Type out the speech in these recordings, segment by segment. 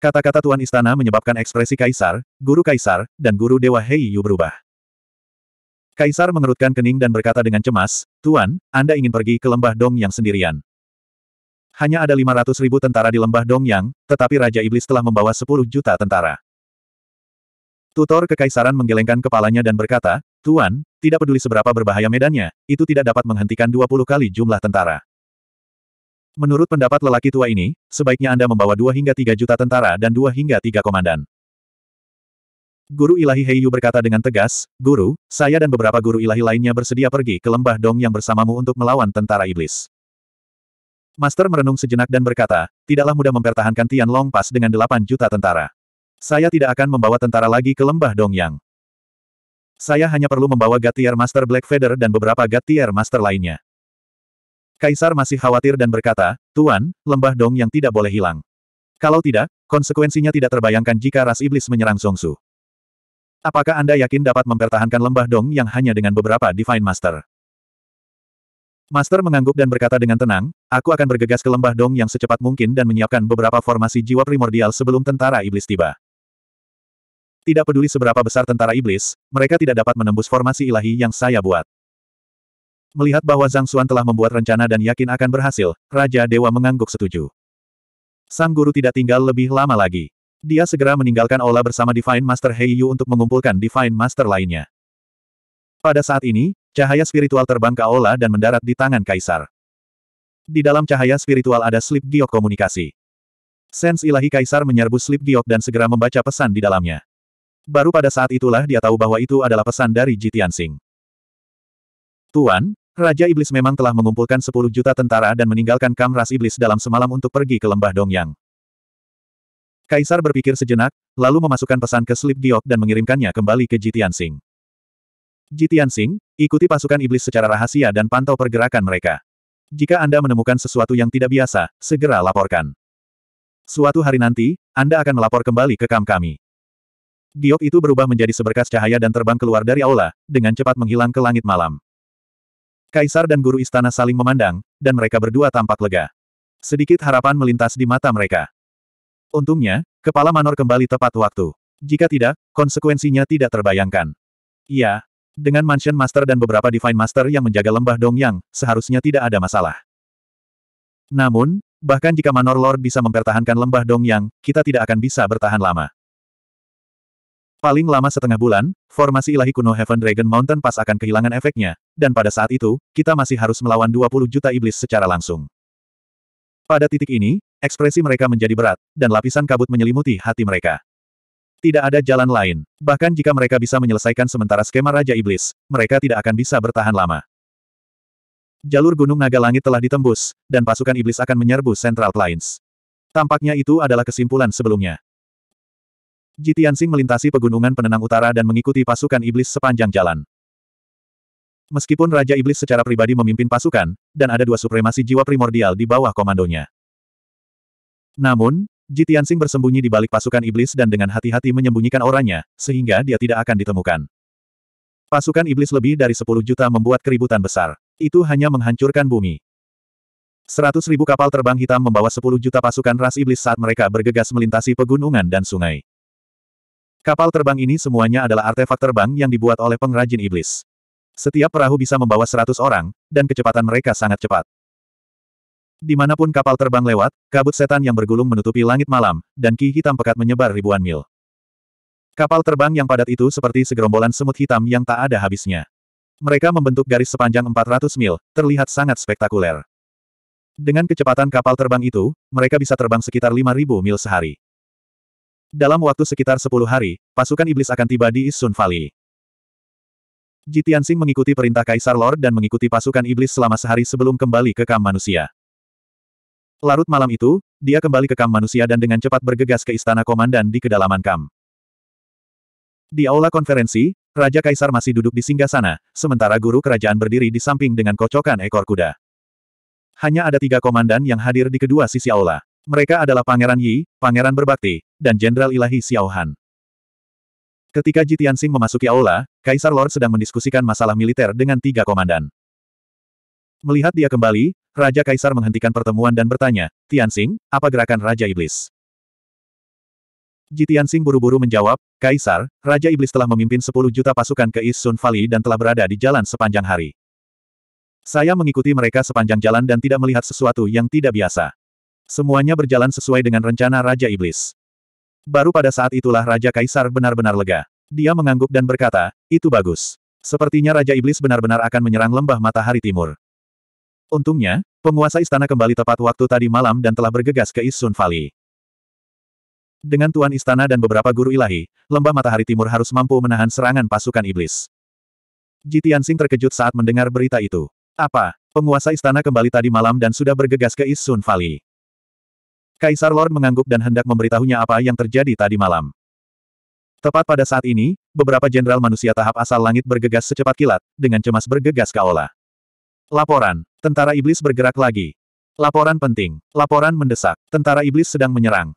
Kata-kata Tuan Istana menyebabkan ekspresi Kaisar, Guru Kaisar, dan Guru Dewa Hei Yu berubah. Kaisar mengerutkan kening dan berkata dengan cemas, Tuan, Anda ingin pergi ke lembah Dong yang sendirian. Hanya ada 500 ribu tentara di lembah Dong yang, tetapi Raja Iblis telah membawa 10 juta tentara. Tutor Kekaisaran menggelengkan kepalanya dan berkata, Tuan, tidak peduli seberapa berbahaya medannya, itu tidak dapat menghentikan 20 kali jumlah tentara. Menurut pendapat lelaki tua ini, sebaiknya Anda membawa 2 hingga 3 juta tentara dan 2 hingga 3 komandan. Guru ilahi Heiyu berkata dengan tegas, Guru, saya dan beberapa guru ilahi lainnya bersedia pergi ke lembah Dong yang bersamamu untuk melawan tentara iblis. Master merenung sejenak dan berkata, tidaklah mudah mempertahankan Tian Long Pass dengan 8 juta tentara. Saya tidak akan membawa tentara lagi ke lembah Dong yang. Saya hanya perlu membawa Gatier Master Black Feather dan beberapa Gatier Master lainnya. Kaisar masih khawatir dan berkata, Tuan, lembah dong yang tidak boleh hilang. Kalau tidak, konsekuensinya tidak terbayangkan jika ras iblis menyerang Su. Apakah Anda yakin dapat mempertahankan lembah dong yang hanya dengan beberapa Divine Master? Master mengangguk dan berkata dengan tenang, aku akan bergegas ke lembah dong yang secepat mungkin dan menyiapkan beberapa formasi jiwa primordial sebelum tentara iblis tiba. Tidak peduli seberapa besar tentara iblis, mereka tidak dapat menembus formasi ilahi yang saya buat. Melihat bahwa Zhang Xuan telah membuat rencana dan yakin akan berhasil, Raja Dewa mengangguk setuju. Sang guru tidak tinggal lebih lama lagi. Dia segera meninggalkan Ola bersama Divine Master Hei Yu untuk mengumpulkan Divine Master lainnya. Pada saat ini, cahaya spiritual terbang ke Ola dan mendarat di tangan Kaisar. Di dalam cahaya spiritual ada slip giok komunikasi. Sens ilahi Kaisar menyerbu slip giok dan segera membaca pesan di dalamnya. Baru pada saat itulah dia tahu bahwa itu adalah pesan dari Jitian Sing. Tuan, Raja Iblis memang telah mengumpulkan 10 juta tentara dan meninggalkan kam ras iblis dalam semalam untuk pergi ke lembah Dongyang. Kaisar berpikir sejenak, lalu memasukkan pesan ke Slip Giok dan mengirimkannya kembali ke Jitian Sing. Jitian Sing, ikuti pasukan iblis secara rahasia dan pantau pergerakan mereka. Jika Anda menemukan sesuatu yang tidak biasa, segera laporkan. Suatu hari nanti, Anda akan melapor kembali ke kam kami. Giok itu berubah menjadi seberkas cahaya dan terbang keluar dari aula, dengan cepat menghilang ke langit malam. Kaisar dan guru istana saling memandang, dan mereka berdua tampak lega. Sedikit harapan melintas di mata mereka. Untungnya, kepala Manor kembali tepat waktu. Jika tidak, konsekuensinya tidak terbayangkan. Iya, dengan Mansion Master dan beberapa Divine Master yang menjaga lembah Dongyang, seharusnya tidak ada masalah. Namun, bahkan jika Manor Lord bisa mempertahankan lembah Dongyang, kita tidak akan bisa bertahan lama. Paling lama setengah bulan, formasi ilahi kuno Heaven Dragon Mountain Pass akan kehilangan efeknya, dan pada saat itu, kita masih harus melawan 20 juta iblis secara langsung. Pada titik ini, ekspresi mereka menjadi berat, dan lapisan kabut menyelimuti hati mereka. Tidak ada jalan lain, bahkan jika mereka bisa menyelesaikan sementara skema Raja Iblis, mereka tidak akan bisa bertahan lama. Jalur Gunung Naga Langit telah ditembus, dan pasukan iblis akan menyerbu Central Plains. Tampaknya itu adalah kesimpulan sebelumnya. Jitiansing melintasi pegunungan penenang utara dan mengikuti pasukan iblis sepanjang jalan. Meskipun Raja Iblis secara pribadi memimpin pasukan, dan ada dua supremasi jiwa primordial di bawah komandonya. Namun, Jitiansing bersembunyi di balik pasukan iblis dan dengan hati-hati menyembunyikan orangnya, sehingga dia tidak akan ditemukan. Pasukan iblis lebih dari 10 juta membuat keributan besar. Itu hanya menghancurkan bumi. 100 ribu kapal terbang hitam membawa 10 juta pasukan ras iblis saat mereka bergegas melintasi pegunungan dan sungai. Kapal terbang ini semuanya adalah artefak terbang yang dibuat oleh pengrajin iblis. Setiap perahu bisa membawa seratus orang, dan kecepatan mereka sangat cepat. Dimanapun kapal terbang lewat, kabut setan yang bergulung menutupi langit malam, dan ki hitam pekat menyebar ribuan mil. Kapal terbang yang padat itu seperti segerombolan semut hitam yang tak ada habisnya. Mereka membentuk garis sepanjang 400 mil, terlihat sangat spektakuler. Dengan kecepatan kapal terbang itu, mereka bisa terbang sekitar 5.000 mil sehari. Dalam waktu sekitar 10 hari, pasukan iblis akan tiba di Isun Valley. Jitiansing mengikuti perintah Kaisar Lord dan mengikuti pasukan iblis selama sehari sebelum kembali ke kam manusia. Larut malam itu, dia kembali ke kam manusia dan dengan cepat bergegas ke istana komandan di kedalaman kam. Di aula konferensi, Raja Kaisar masih duduk di singgah sana, sementara guru kerajaan berdiri di samping dengan kocokan ekor kuda. Hanya ada tiga komandan yang hadir di kedua sisi aula. Mereka adalah Pangeran Yi, Pangeran Berbakti, dan Jenderal Ilahi Xiaohan. Ketika Ji Tianxing memasuki aula, Kaisar Lord sedang mendiskusikan masalah militer dengan tiga komandan. Melihat dia kembali, Raja Kaisar menghentikan pertemuan dan bertanya, Tianxing, apa gerakan Raja Iblis? Ji Tianxing buru-buru menjawab, Kaisar, Raja Iblis telah memimpin 10 juta pasukan ke East Sun Valley dan telah berada di jalan sepanjang hari. Saya mengikuti mereka sepanjang jalan dan tidak melihat sesuatu yang tidak biasa. Semuanya berjalan sesuai dengan rencana Raja Iblis. Baru pada saat itulah Raja Kaisar benar-benar lega. Dia mengangguk dan berkata, itu bagus. Sepertinya Raja Iblis benar-benar akan menyerang lembah matahari timur. Untungnya, penguasa istana kembali tepat waktu tadi malam dan telah bergegas ke Isun Valley. Dengan Tuan Istana dan beberapa guru ilahi, lembah matahari timur harus mampu menahan serangan pasukan iblis. Jitian Sing terkejut saat mendengar berita itu. Apa? Penguasa istana kembali tadi malam dan sudah bergegas ke Isun Valley. Kaisar Lord mengangguk dan hendak memberitahunya apa yang terjadi tadi malam. Tepat pada saat ini, beberapa jenderal manusia tahap asal langit bergegas secepat kilat, dengan cemas bergegas ke Aula. Laporan. Tentara Iblis bergerak lagi. Laporan penting. Laporan mendesak. Tentara Iblis sedang menyerang.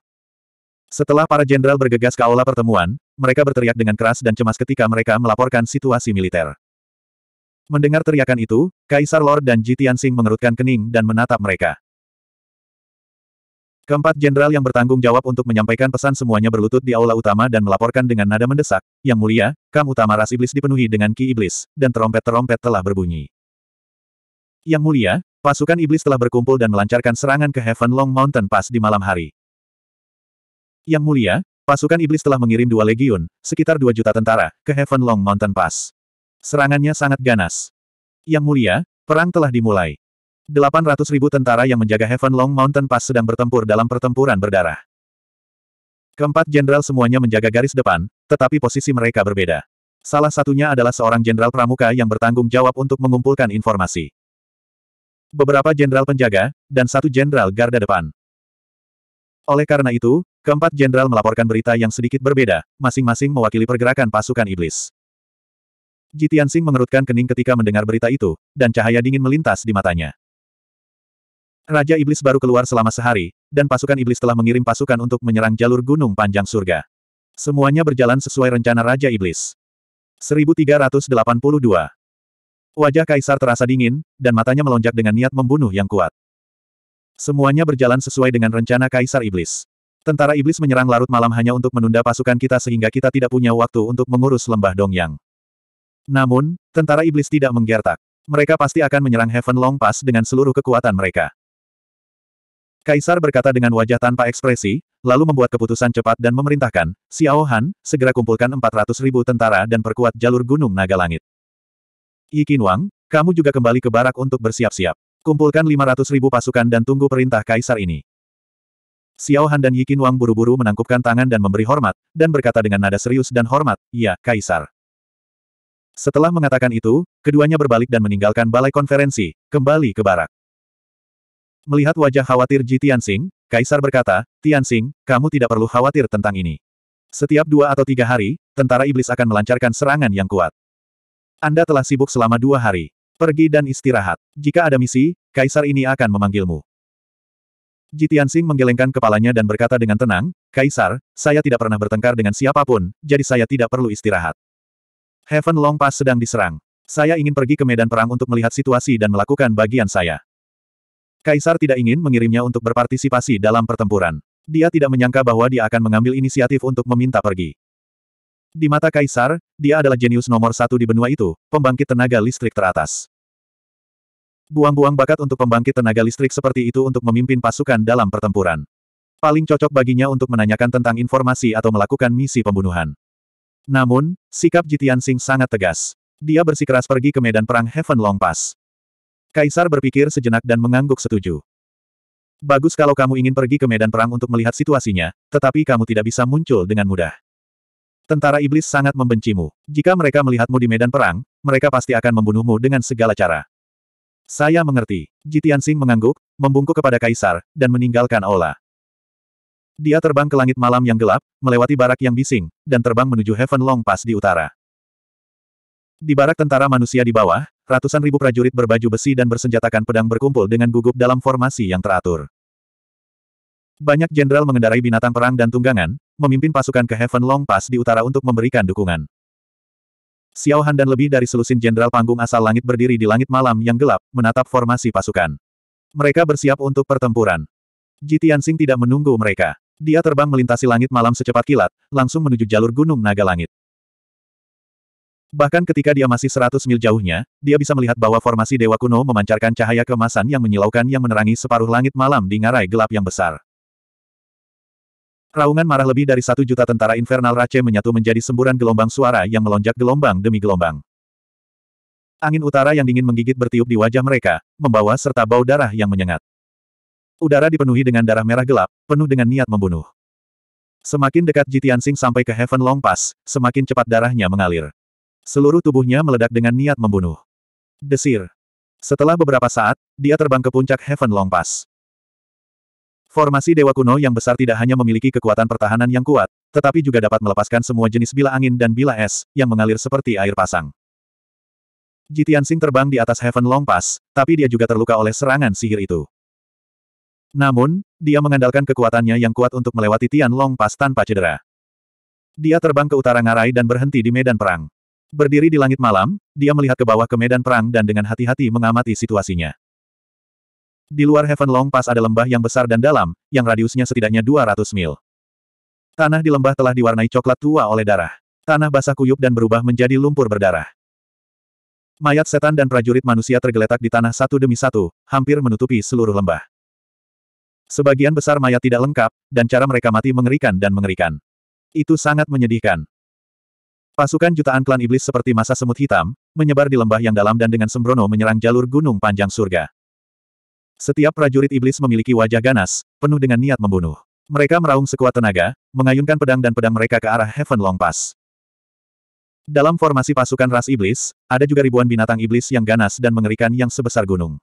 Setelah para jenderal bergegas ke Aula pertemuan, mereka berteriak dengan keras dan cemas ketika mereka melaporkan situasi militer. Mendengar teriakan itu, Kaisar Lord dan Jitian Sing mengerutkan kening dan menatap mereka. Keempat jenderal yang bertanggung jawab untuk menyampaikan pesan semuanya berlutut di aula utama dan melaporkan dengan nada mendesak, Yang mulia, kam utama ras iblis dipenuhi dengan ki iblis, dan terompet-terompet telah berbunyi. Yang mulia, pasukan iblis telah berkumpul dan melancarkan serangan ke Heaven Long Mountain Pass di malam hari. Yang mulia, Pasukan iblis telah mengirim dua legiun, sekitar dua juta tentara, ke Heaven Long Mountain Pass. Serangannya sangat ganas. Yang mulia, perang telah dimulai. 800 ribu tentara yang menjaga Heaven Long Mountain Pass sedang bertempur dalam pertempuran berdarah. Keempat jenderal semuanya menjaga garis depan, tetapi posisi mereka berbeda. Salah satunya adalah seorang jenderal pramuka yang bertanggung jawab untuk mengumpulkan informasi. Beberapa jenderal penjaga, dan satu jenderal garda depan. Oleh karena itu, keempat jenderal melaporkan berita yang sedikit berbeda, masing-masing mewakili pergerakan pasukan iblis. Jitian Singh mengerutkan kening ketika mendengar berita itu, dan cahaya dingin melintas di matanya. Raja Iblis baru keluar selama sehari, dan pasukan Iblis telah mengirim pasukan untuk menyerang jalur Gunung Panjang Surga. Semuanya berjalan sesuai rencana Raja Iblis. 1382 Wajah Kaisar terasa dingin, dan matanya melonjak dengan niat membunuh yang kuat. Semuanya berjalan sesuai dengan rencana Kaisar Iblis. Tentara Iblis menyerang larut malam hanya untuk menunda pasukan kita sehingga kita tidak punya waktu untuk mengurus lembah Dongyang. Namun, tentara Iblis tidak menggertak. Mereka pasti akan menyerang Heaven Long Pass dengan seluruh kekuatan mereka. Kaisar berkata dengan wajah tanpa ekspresi, lalu membuat keputusan cepat dan memerintahkan, Xiao Han, segera kumpulkan 400 ribu tentara dan perkuat jalur Gunung Naga Langit. Yi Wang, kamu juga kembali ke barak untuk bersiap-siap. Kumpulkan 500 ribu pasukan dan tunggu perintah Kaisar ini. Xiao Han dan Yi Wang buru-buru menangkupkan tangan dan memberi hormat, dan berkata dengan nada serius dan hormat, Ya, Kaisar. Setelah mengatakan itu, keduanya berbalik dan meninggalkan balai konferensi, kembali ke barak. Melihat wajah khawatir Ji Tianxing, Kaisar berkata, Tianxing, kamu tidak perlu khawatir tentang ini. Setiap dua atau tiga hari, tentara iblis akan melancarkan serangan yang kuat. Anda telah sibuk selama dua hari. Pergi dan istirahat. Jika ada misi, Kaisar ini akan memanggilmu. Jitiansing menggelengkan kepalanya dan berkata dengan tenang, Kaisar, saya tidak pernah bertengkar dengan siapapun, jadi saya tidak perlu istirahat. Heaven Long Pass sedang diserang. Saya ingin pergi ke medan perang untuk melihat situasi dan melakukan bagian saya. Kaisar tidak ingin mengirimnya untuk berpartisipasi dalam pertempuran. Dia tidak menyangka bahwa dia akan mengambil inisiatif untuk meminta pergi. Di mata Kaisar, dia adalah jenius nomor satu di benua itu, pembangkit tenaga listrik teratas. Buang-buang bakat untuk pembangkit tenaga listrik seperti itu untuk memimpin pasukan dalam pertempuran. Paling cocok baginya untuk menanyakan tentang informasi atau melakukan misi pembunuhan. Namun, sikap Jitian Singh sangat tegas. Dia bersikeras pergi ke medan perang Heaven Long Pass. Kaisar berpikir sejenak dan mengangguk setuju. Bagus kalau kamu ingin pergi ke medan perang untuk melihat situasinya, tetapi kamu tidak bisa muncul dengan mudah. Tentara iblis sangat membencimu. Jika mereka melihatmu di medan perang, mereka pasti akan membunuhmu dengan segala cara. Saya mengerti. Jitian Sing mengangguk, membungkuk kepada Kaisar, dan meninggalkan Ola. Dia terbang ke langit malam yang gelap, melewati barak yang bising, dan terbang menuju Heaven Long Pass di utara. Di barak tentara manusia di bawah, ratusan ribu prajurit berbaju besi dan bersenjatakan pedang berkumpul dengan gugup dalam formasi yang teratur. Banyak jenderal mengendarai binatang perang dan tunggangan, memimpin pasukan ke Heaven Long Pass di utara untuk memberikan dukungan. Xiao Han dan lebih dari selusin jenderal panggung asal langit berdiri di langit malam yang gelap, menatap formasi pasukan. Mereka bersiap untuk pertempuran. Ji Tianxing tidak menunggu mereka. Dia terbang melintasi langit malam secepat kilat, langsung menuju jalur gunung naga langit. Bahkan ketika dia masih 100 mil jauhnya, dia bisa melihat bahwa formasi Dewa Kuno memancarkan cahaya kemasan yang menyilaukan yang menerangi separuh langit malam di ngarai gelap yang besar. Raungan marah lebih dari satu juta tentara infernal Rache menyatu menjadi semburan gelombang suara yang melonjak gelombang demi gelombang. Angin utara yang dingin menggigit bertiup di wajah mereka, membawa serta bau darah yang menyengat. Udara dipenuhi dengan darah merah gelap, penuh dengan niat membunuh. Semakin dekat Jitian Jitiansing sampai ke Heaven Long Pass, semakin cepat darahnya mengalir. Seluruh tubuhnya meledak dengan niat membunuh. Desir. Setelah beberapa saat, dia terbang ke puncak Heaven Long Pass. Formasi Dewa Kuno yang besar tidak hanya memiliki kekuatan pertahanan yang kuat, tetapi juga dapat melepaskan semua jenis bila angin dan bila es, yang mengalir seperti air pasang. Jitian Jitiansing terbang di atas Heaven Long Pass, tapi dia juga terluka oleh serangan sihir itu. Namun, dia mengandalkan kekuatannya yang kuat untuk melewati Tian Long Pass tanpa cedera. Dia terbang ke utara ngarai dan berhenti di medan perang. Berdiri di langit malam, dia melihat ke bawah ke medan perang dan dengan hati-hati mengamati situasinya. Di luar Heaven Long Pass ada lembah yang besar dan dalam, yang radiusnya setidaknya 200 mil. Tanah di lembah telah diwarnai coklat tua oleh darah. Tanah basah kuyup dan berubah menjadi lumpur berdarah. Mayat setan dan prajurit manusia tergeletak di tanah satu demi satu, hampir menutupi seluruh lembah. Sebagian besar mayat tidak lengkap, dan cara mereka mati mengerikan dan mengerikan. Itu sangat menyedihkan. Pasukan jutaan klan iblis seperti masa semut hitam, menyebar di lembah yang dalam dan dengan sembrono menyerang jalur gunung panjang surga. Setiap prajurit iblis memiliki wajah ganas, penuh dengan niat membunuh. Mereka meraung sekuat tenaga, mengayunkan pedang dan pedang mereka ke arah Heaven Long Pass. Dalam formasi pasukan ras iblis, ada juga ribuan binatang iblis yang ganas dan mengerikan yang sebesar gunung.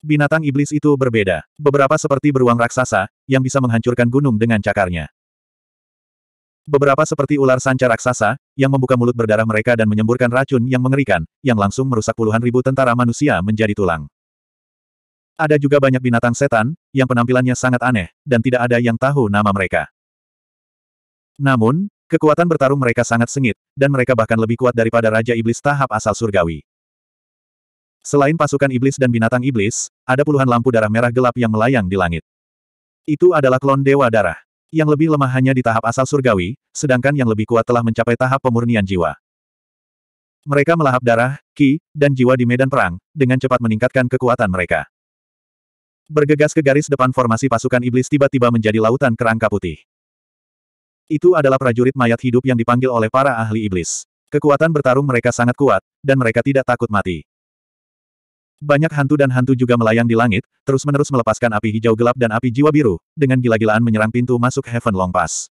Binatang iblis itu berbeda, beberapa seperti beruang raksasa, yang bisa menghancurkan gunung dengan cakarnya. Beberapa seperti ular sanca raksasa, yang membuka mulut berdarah mereka dan menyemburkan racun yang mengerikan, yang langsung merusak puluhan ribu tentara manusia menjadi tulang. Ada juga banyak binatang setan, yang penampilannya sangat aneh, dan tidak ada yang tahu nama mereka. Namun, kekuatan bertarung mereka sangat sengit, dan mereka bahkan lebih kuat daripada Raja Iblis tahap asal surgawi. Selain pasukan iblis dan binatang iblis, ada puluhan lampu darah merah gelap yang melayang di langit. Itu adalah klon Dewa Darah. Yang lebih lemah hanya di tahap asal surgawi, sedangkan yang lebih kuat telah mencapai tahap pemurnian jiwa. Mereka melahap darah, ki, dan jiwa di medan perang, dengan cepat meningkatkan kekuatan mereka. Bergegas ke garis depan formasi pasukan iblis tiba-tiba menjadi lautan kerangka putih. Itu adalah prajurit mayat hidup yang dipanggil oleh para ahli iblis. Kekuatan bertarung mereka sangat kuat, dan mereka tidak takut mati. Banyak hantu dan hantu juga melayang di langit, terus-menerus melepaskan api hijau gelap dan api jiwa biru, dengan gila-gilaan menyerang pintu masuk Heaven Long Pass.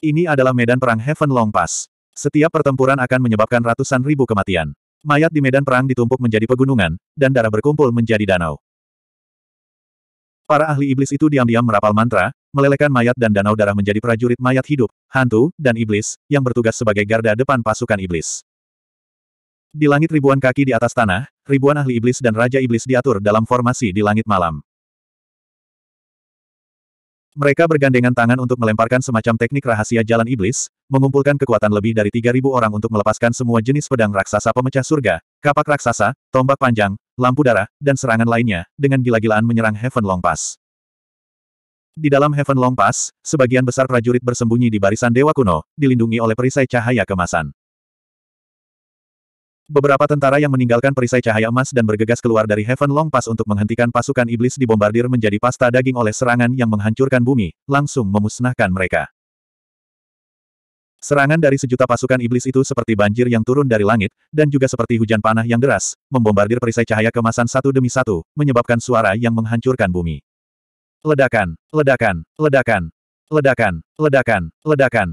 Ini adalah medan perang Heaven Long Pass. Setiap pertempuran akan menyebabkan ratusan ribu kematian. Mayat di medan perang ditumpuk menjadi pegunungan, dan darah berkumpul menjadi danau. Para ahli iblis itu diam-diam merapal mantra, melelehkan mayat dan danau darah menjadi prajurit mayat hidup, hantu, dan iblis, yang bertugas sebagai garda depan pasukan iblis. Di langit ribuan kaki di atas tanah, ribuan ahli iblis dan raja iblis diatur dalam formasi di langit malam. Mereka bergandengan tangan untuk melemparkan semacam teknik rahasia jalan iblis, mengumpulkan kekuatan lebih dari 3.000 orang untuk melepaskan semua jenis pedang raksasa pemecah surga, kapak raksasa, tombak panjang, lampu darah, dan serangan lainnya, dengan gila-gilaan menyerang Heaven Long Pass. Di dalam Heaven Long Pass, sebagian besar prajurit bersembunyi di barisan dewa kuno, dilindungi oleh perisai cahaya kemasan. Beberapa tentara yang meninggalkan perisai cahaya emas dan bergegas keluar dari Heaven Long Pass untuk menghentikan pasukan iblis dibombardir menjadi pasta daging oleh serangan yang menghancurkan bumi, langsung memusnahkan mereka. Serangan dari sejuta pasukan iblis itu seperti banjir yang turun dari langit, dan juga seperti hujan panah yang deras, membombardir perisai cahaya kemasan satu demi satu, menyebabkan suara yang menghancurkan bumi. Ledakan, ledakan, ledakan, ledakan, ledakan, ledakan.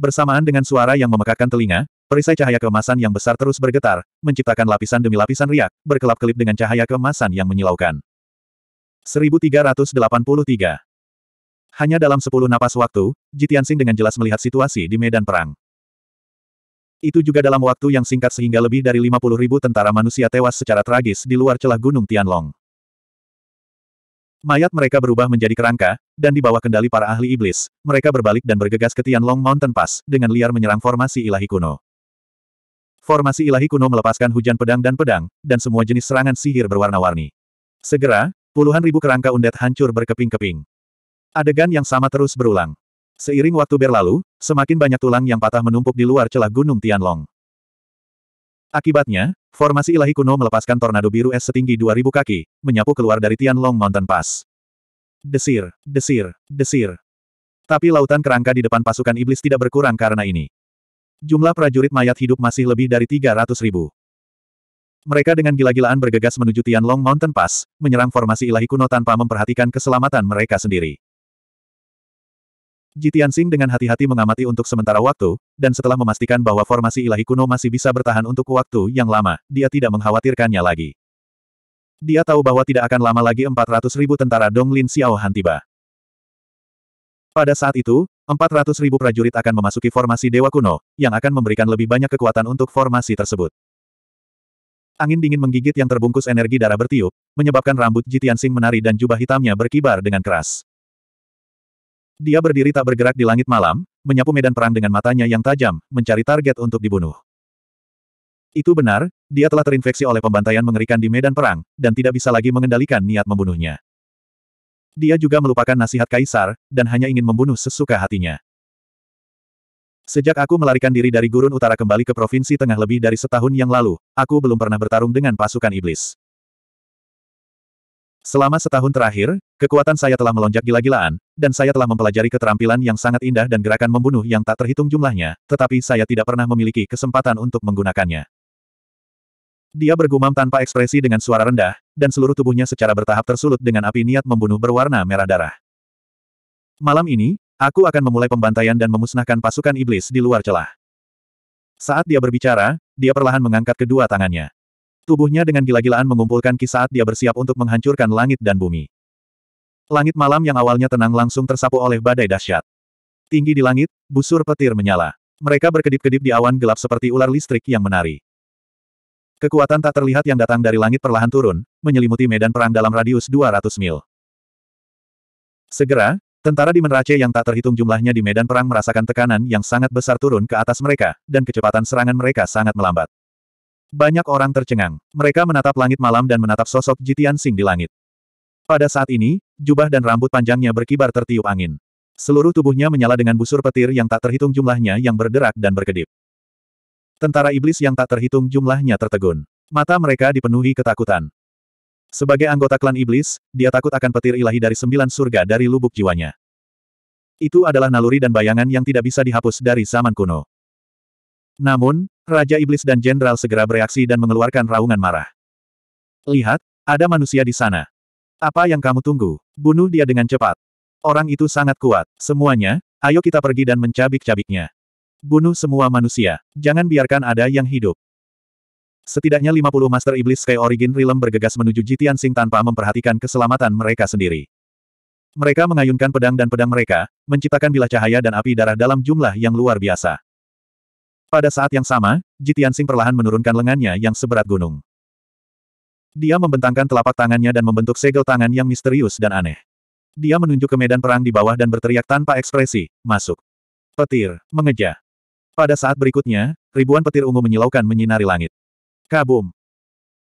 Bersamaan dengan suara yang memekakkan telinga, Perisai cahaya kemasan yang besar terus bergetar, menciptakan lapisan demi lapisan riak, berkelap-kelip dengan cahaya kemasan yang menyilaukan. 1383 Hanya dalam sepuluh napas waktu, Jitiansing dengan jelas melihat situasi di medan perang. Itu juga dalam waktu yang singkat sehingga lebih dari 50 ribu tentara manusia tewas secara tragis di luar celah Gunung Tianlong. Mayat mereka berubah menjadi kerangka, dan di bawah kendali para ahli iblis, mereka berbalik dan bergegas ke Tianlong Mountain Pass, dengan liar menyerang formasi ilahi kuno. Formasi ilahi kuno melepaskan hujan pedang dan pedang, dan semua jenis serangan sihir berwarna-warni. Segera, puluhan ribu kerangka undet hancur berkeping-keping. Adegan yang sama terus berulang. Seiring waktu berlalu, semakin banyak tulang yang patah menumpuk di luar celah Gunung Tianlong. Akibatnya, formasi ilahi kuno melepaskan tornado biru es setinggi 2000 kaki, menyapu keluar dari Tianlong Mountain Pass. Desir, desir, desir. Tapi lautan kerangka di depan pasukan iblis tidak berkurang karena ini. Jumlah prajurit mayat hidup masih lebih dari 300 ribu. Mereka dengan gila-gilaan bergegas menuju Tianlong Mountain Pass, menyerang formasi ilahi kuno tanpa memperhatikan keselamatan mereka sendiri. Jitiansing dengan hati-hati mengamati untuk sementara waktu, dan setelah memastikan bahwa formasi ilahi kuno masih bisa bertahan untuk waktu yang lama, dia tidak mengkhawatirkannya lagi. Dia tahu bahwa tidak akan lama lagi 400 ribu tentara Donglin Xiaohan tiba. Pada saat itu, 400 ribu prajurit akan memasuki formasi Dewa Kuno, yang akan memberikan lebih banyak kekuatan untuk formasi tersebut. Angin dingin menggigit yang terbungkus energi darah bertiup, menyebabkan rambut Jitian Sing menari dan jubah hitamnya berkibar dengan keras. Dia berdiri tak bergerak di langit malam, menyapu medan perang dengan matanya yang tajam, mencari target untuk dibunuh. Itu benar, dia telah terinfeksi oleh pembantaian mengerikan di medan perang, dan tidak bisa lagi mengendalikan niat membunuhnya. Dia juga melupakan nasihat kaisar, dan hanya ingin membunuh sesuka hatinya. Sejak aku melarikan diri dari gurun utara kembali ke provinsi tengah lebih dari setahun yang lalu, aku belum pernah bertarung dengan pasukan iblis. Selama setahun terakhir, kekuatan saya telah melonjak gila-gilaan, dan saya telah mempelajari keterampilan yang sangat indah dan gerakan membunuh yang tak terhitung jumlahnya, tetapi saya tidak pernah memiliki kesempatan untuk menggunakannya. Dia bergumam tanpa ekspresi dengan suara rendah, dan seluruh tubuhnya secara bertahap tersulut dengan api niat membunuh berwarna merah darah. Malam ini, aku akan memulai pembantaian dan memusnahkan pasukan iblis di luar celah. Saat dia berbicara, dia perlahan mengangkat kedua tangannya. Tubuhnya dengan gila-gilaan mengumpulkan ki saat dia bersiap untuk menghancurkan langit dan bumi. Langit malam yang awalnya tenang langsung tersapu oleh badai dahsyat. Tinggi di langit, busur petir menyala. Mereka berkedip-kedip di awan gelap seperti ular listrik yang menari. Kekuatan tak terlihat yang datang dari langit perlahan turun, menyelimuti medan perang dalam radius 200 mil. Segera, tentara di Menrace yang tak terhitung jumlahnya di medan perang merasakan tekanan yang sangat besar turun ke atas mereka, dan kecepatan serangan mereka sangat melambat. Banyak orang tercengang. Mereka menatap langit malam dan menatap sosok Jitian Sing di langit. Pada saat ini, jubah dan rambut panjangnya berkibar tertiup angin. Seluruh tubuhnya menyala dengan busur petir yang tak terhitung jumlahnya yang berderak dan berkedip. Tentara iblis yang tak terhitung jumlahnya tertegun. Mata mereka dipenuhi ketakutan. Sebagai anggota klan iblis, dia takut akan petir ilahi dari sembilan surga dari lubuk jiwanya. Itu adalah naluri dan bayangan yang tidak bisa dihapus dari zaman kuno. Namun, Raja Iblis dan Jenderal segera bereaksi dan mengeluarkan raungan marah. Lihat, ada manusia di sana. Apa yang kamu tunggu? Bunuh dia dengan cepat. Orang itu sangat kuat. Semuanya, ayo kita pergi dan mencabik-cabiknya. Bunuh semua manusia. Jangan biarkan ada yang hidup. Setidaknya 50 Master Iblis Sky Origin Realm bergegas menuju Jitian Sing tanpa memperhatikan keselamatan mereka sendiri. Mereka mengayunkan pedang dan pedang mereka, menciptakan bilah cahaya dan api darah dalam jumlah yang luar biasa. Pada saat yang sama, Jitian Sing perlahan menurunkan lengannya yang seberat gunung. Dia membentangkan telapak tangannya dan membentuk segel tangan yang misterius dan aneh. Dia menunjuk ke medan perang di bawah dan berteriak tanpa ekspresi, masuk. Petir, mengejar. Pada saat berikutnya, ribuan petir ungu menyilaukan menyinari langit. Kabum!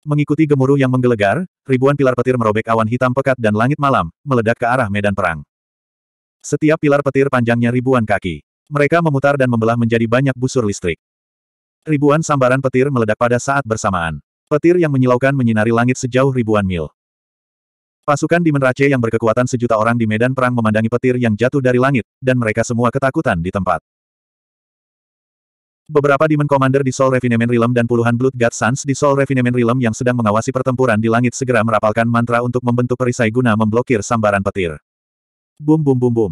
Mengikuti gemuruh yang menggelegar, ribuan pilar petir merobek awan hitam pekat dan langit malam, meledak ke arah medan perang. Setiap pilar petir panjangnya ribuan kaki. Mereka memutar dan membelah menjadi banyak busur listrik. Ribuan sambaran petir meledak pada saat bersamaan. Petir yang menyilaukan menyinari langit sejauh ribuan mil. Pasukan di Menrace yang berkekuatan sejuta orang di medan perang memandangi petir yang jatuh dari langit, dan mereka semua ketakutan di tempat. Beberapa Demon Commander di Soul Refinement Realm dan puluhan Blood God Sons di Soul Refinement Realm yang sedang mengawasi pertempuran di langit segera merapalkan mantra untuk membentuk perisai guna memblokir sambaran petir. Bum bum bum bum.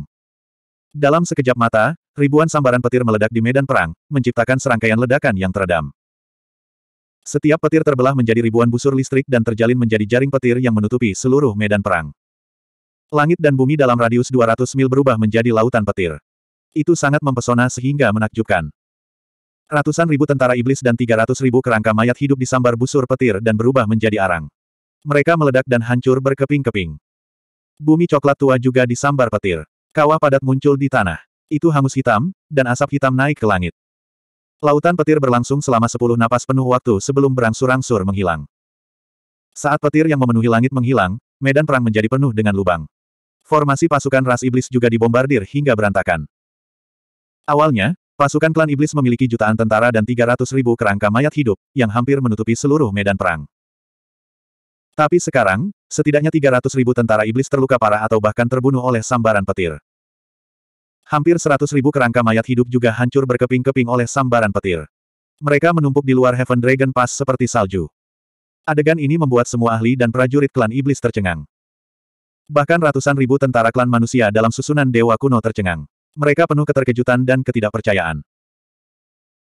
Dalam sekejap mata, ribuan sambaran petir meledak di medan perang, menciptakan serangkaian ledakan yang teredam. Setiap petir terbelah menjadi ribuan busur listrik dan terjalin menjadi jaring petir yang menutupi seluruh medan perang. Langit dan bumi dalam radius 200 mil berubah menjadi lautan petir. Itu sangat mempesona sehingga menakjubkan. Ratusan ribu tentara iblis dan 300 ribu kerangka mayat hidup disambar busur petir dan berubah menjadi arang. Mereka meledak dan hancur berkeping-keping. Bumi coklat tua juga disambar petir. Kawah padat muncul di tanah. Itu hangus hitam, dan asap hitam naik ke langit. Lautan petir berlangsung selama sepuluh napas penuh waktu sebelum berangsur-angsur menghilang. Saat petir yang memenuhi langit menghilang, medan perang menjadi penuh dengan lubang. Formasi pasukan ras iblis juga dibombardir hingga berantakan. Awalnya, Pasukan klan iblis memiliki jutaan tentara dan 300 kerangka mayat hidup, yang hampir menutupi seluruh medan perang. Tapi sekarang, setidaknya 300 tentara iblis terluka parah atau bahkan terbunuh oleh sambaran petir. Hampir 100 kerangka mayat hidup juga hancur berkeping-keping oleh sambaran petir. Mereka menumpuk di luar Heaven Dragon Pass seperti salju. Adegan ini membuat semua ahli dan prajurit klan iblis tercengang. Bahkan ratusan ribu tentara klan manusia dalam susunan dewa kuno tercengang. Mereka penuh keterkejutan dan ketidakpercayaan.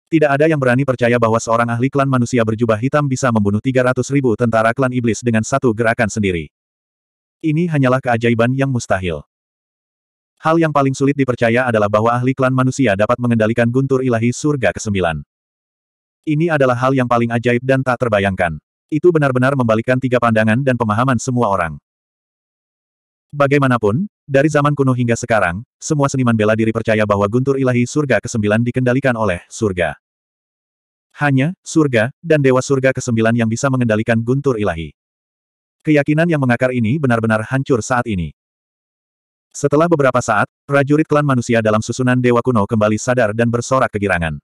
Tidak ada yang berani percaya bahwa seorang ahli klan manusia berjubah hitam bisa membunuh 300 ribu tentara klan iblis dengan satu gerakan sendiri. Ini hanyalah keajaiban yang mustahil. Hal yang paling sulit dipercaya adalah bahwa ahli klan manusia dapat mengendalikan guntur ilahi surga ke-9. Ini adalah hal yang paling ajaib dan tak terbayangkan. Itu benar-benar membalikkan tiga pandangan dan pemahaman semua orang. Bagaimanapun, dari zaman kuno hingga sekarang, semua seniman bela diri percaya bahwa guntur ilahi surga ke-9 dikendalikan oleh surga. Hanya, surga, dan dewa surga ke-9 yang bisa mengendalikan guntur ilahi. Keyakinan yang mengakar ini benar-benar hancur saat ini. Setelah beberapa saat, prajurit klan manusia dalam susunan dewa kuno kembali sadar dan bersorak kegirangan.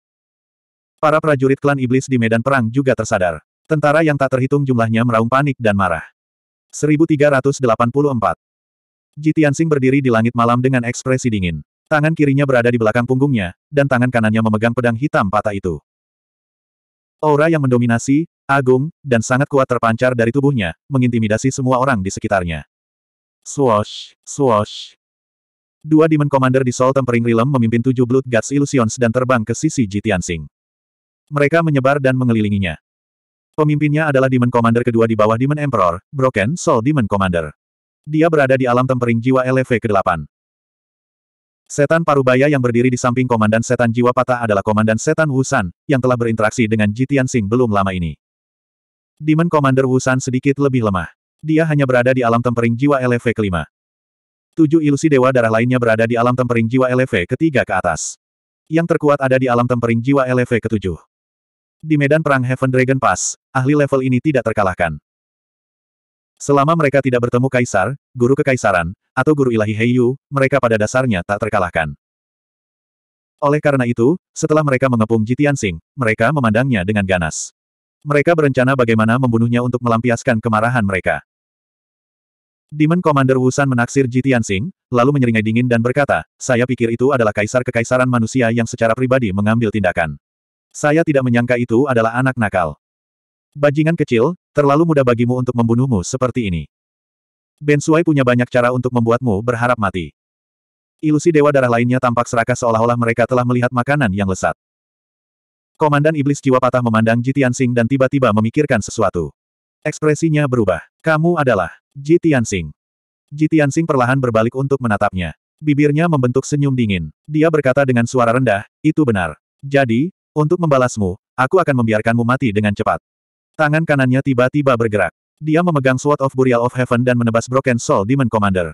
Para prajurit klan iblis di medan perang juga tersadar. Tentara yang tak terhitung jumlahnya meraung panik dan marah. 1384 Ji Tianxing berdiri di langit malam dengan ekspresi dingin. Tangan kirinya berada di belakang punggungnya, dan tangan kanannya memegang pedang hitam patah itu. Aura yang mendominasi, agung, dan sangat kuat terpancar dari tubuhnya, mengintimidasi semua orang di sekitarnya. Swosh, swosh. Dua Demon Commander di Sol Tempering Realm memimpin tujuh Blood Gods Illusions dan terbang ke sisi Ji Tianxing. Mereka menyebar dan mengelilinginya. Pemimpinnya adalah Demon Commander kedua di bawah Demon Emperor, Broken Soul Demon Commander. Dia berada di alam tempering jiwa LV ke-8. Setan Parubaya yang berdiri di samping Komandan Setan Jiwa Patah adalah Komandan Setan Wusan, yang telah berinteraksi dengan Jitian Sing belum lama ini. Demon Commander Wusan sedikit lebih lemah. Dia hanya berada di alam tempering jiwa LV kelima. Tujuh ilusi dewa darah lainnya berada di alam tempering jiwa LV ketiga ke atas. Yang terkuat ada di alam tempering jiwa LV ketujuh. Di medan perang Heaven Dragon Pass, ahli level ini tidak terkalahkan. Selama mereka tidak bertemu kaisar, guru kekaisaran, atau guru ilahi Heiyu, mereka pada dasarnya tak terkalahkan. Oleh karena itu, setelah mereka mengepung Jitiansing, mereka memandangnya dengan ganas. Mereka berencana bagaimana membunuhnya untuk melampiaskan kemarahan mereka. Demon Commander Wusan menaksir Jitiansing, lalu menyeringai dingin dan berkata, saya pikir itu adalah kaisar kekaisaran manusia yang secara pribadi mengambil tindakan. Saya tidak menyangka itu adalah anak nakal. Bajingan kecil, Terlalu mudah bagimu untuk membunuhmu seperti ini. Ben Suai punya banyak cara untuk membuatmu berharap mati. Ilusi dewa darah lainnya tampak serakah seolah-olah mereka telah melihat makanan yang lesat. Komandan Iblis Jiwa Patah memandang Jitian Sing dan tiba-tiba memikirkan sesuatu. Ekspresinya berubah. Kamu adalah Jitian Sing. Jitian Sing perlahan berbalik untuk menatapnya. Bibirnya membentuk senyum dingin. Dia berkata dengan suara rendah, itu benar. Jadi, untuk membalasmu, aku akan membiarkanmu mati dengan cepat. Tangan kanannya tiba-tiba bergerak. Dia memegang Sword of Burial of Heaven dan menebas Broken Soul Demon Commander.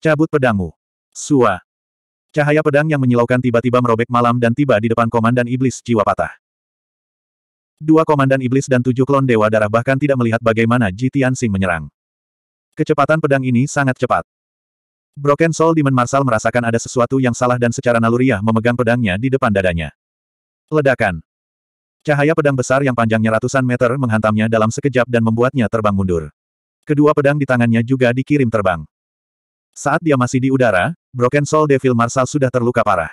Cabut pedangmu. Sua. Cahaya pedang yang menyilaukan tiba-tiba merobek malam dan tiba di depan Komandan Iblis Jiwa Patah. Dua Komandan Iblis dan tujuh klon Dewa Darah bahkan tidak melihat bagaimana Ji Tianxing menyerang. Kecepatan pedang ini sangat cepat. Broken Soul Demon Marshal merasakan ada sesuatu yang salah dan secara naluriah memegang pedangnya di depan dadanya. Ledakan. Cahaya pedang besar yang panjangnya ratusan meter menghantamnya dalam sekejap dan membuatnya terbang mundur. Kedua pedang di tangannya juga dikirim terbang. Saat dia masih di udara, Broken Soul Devil Marshal sudah terluka parah.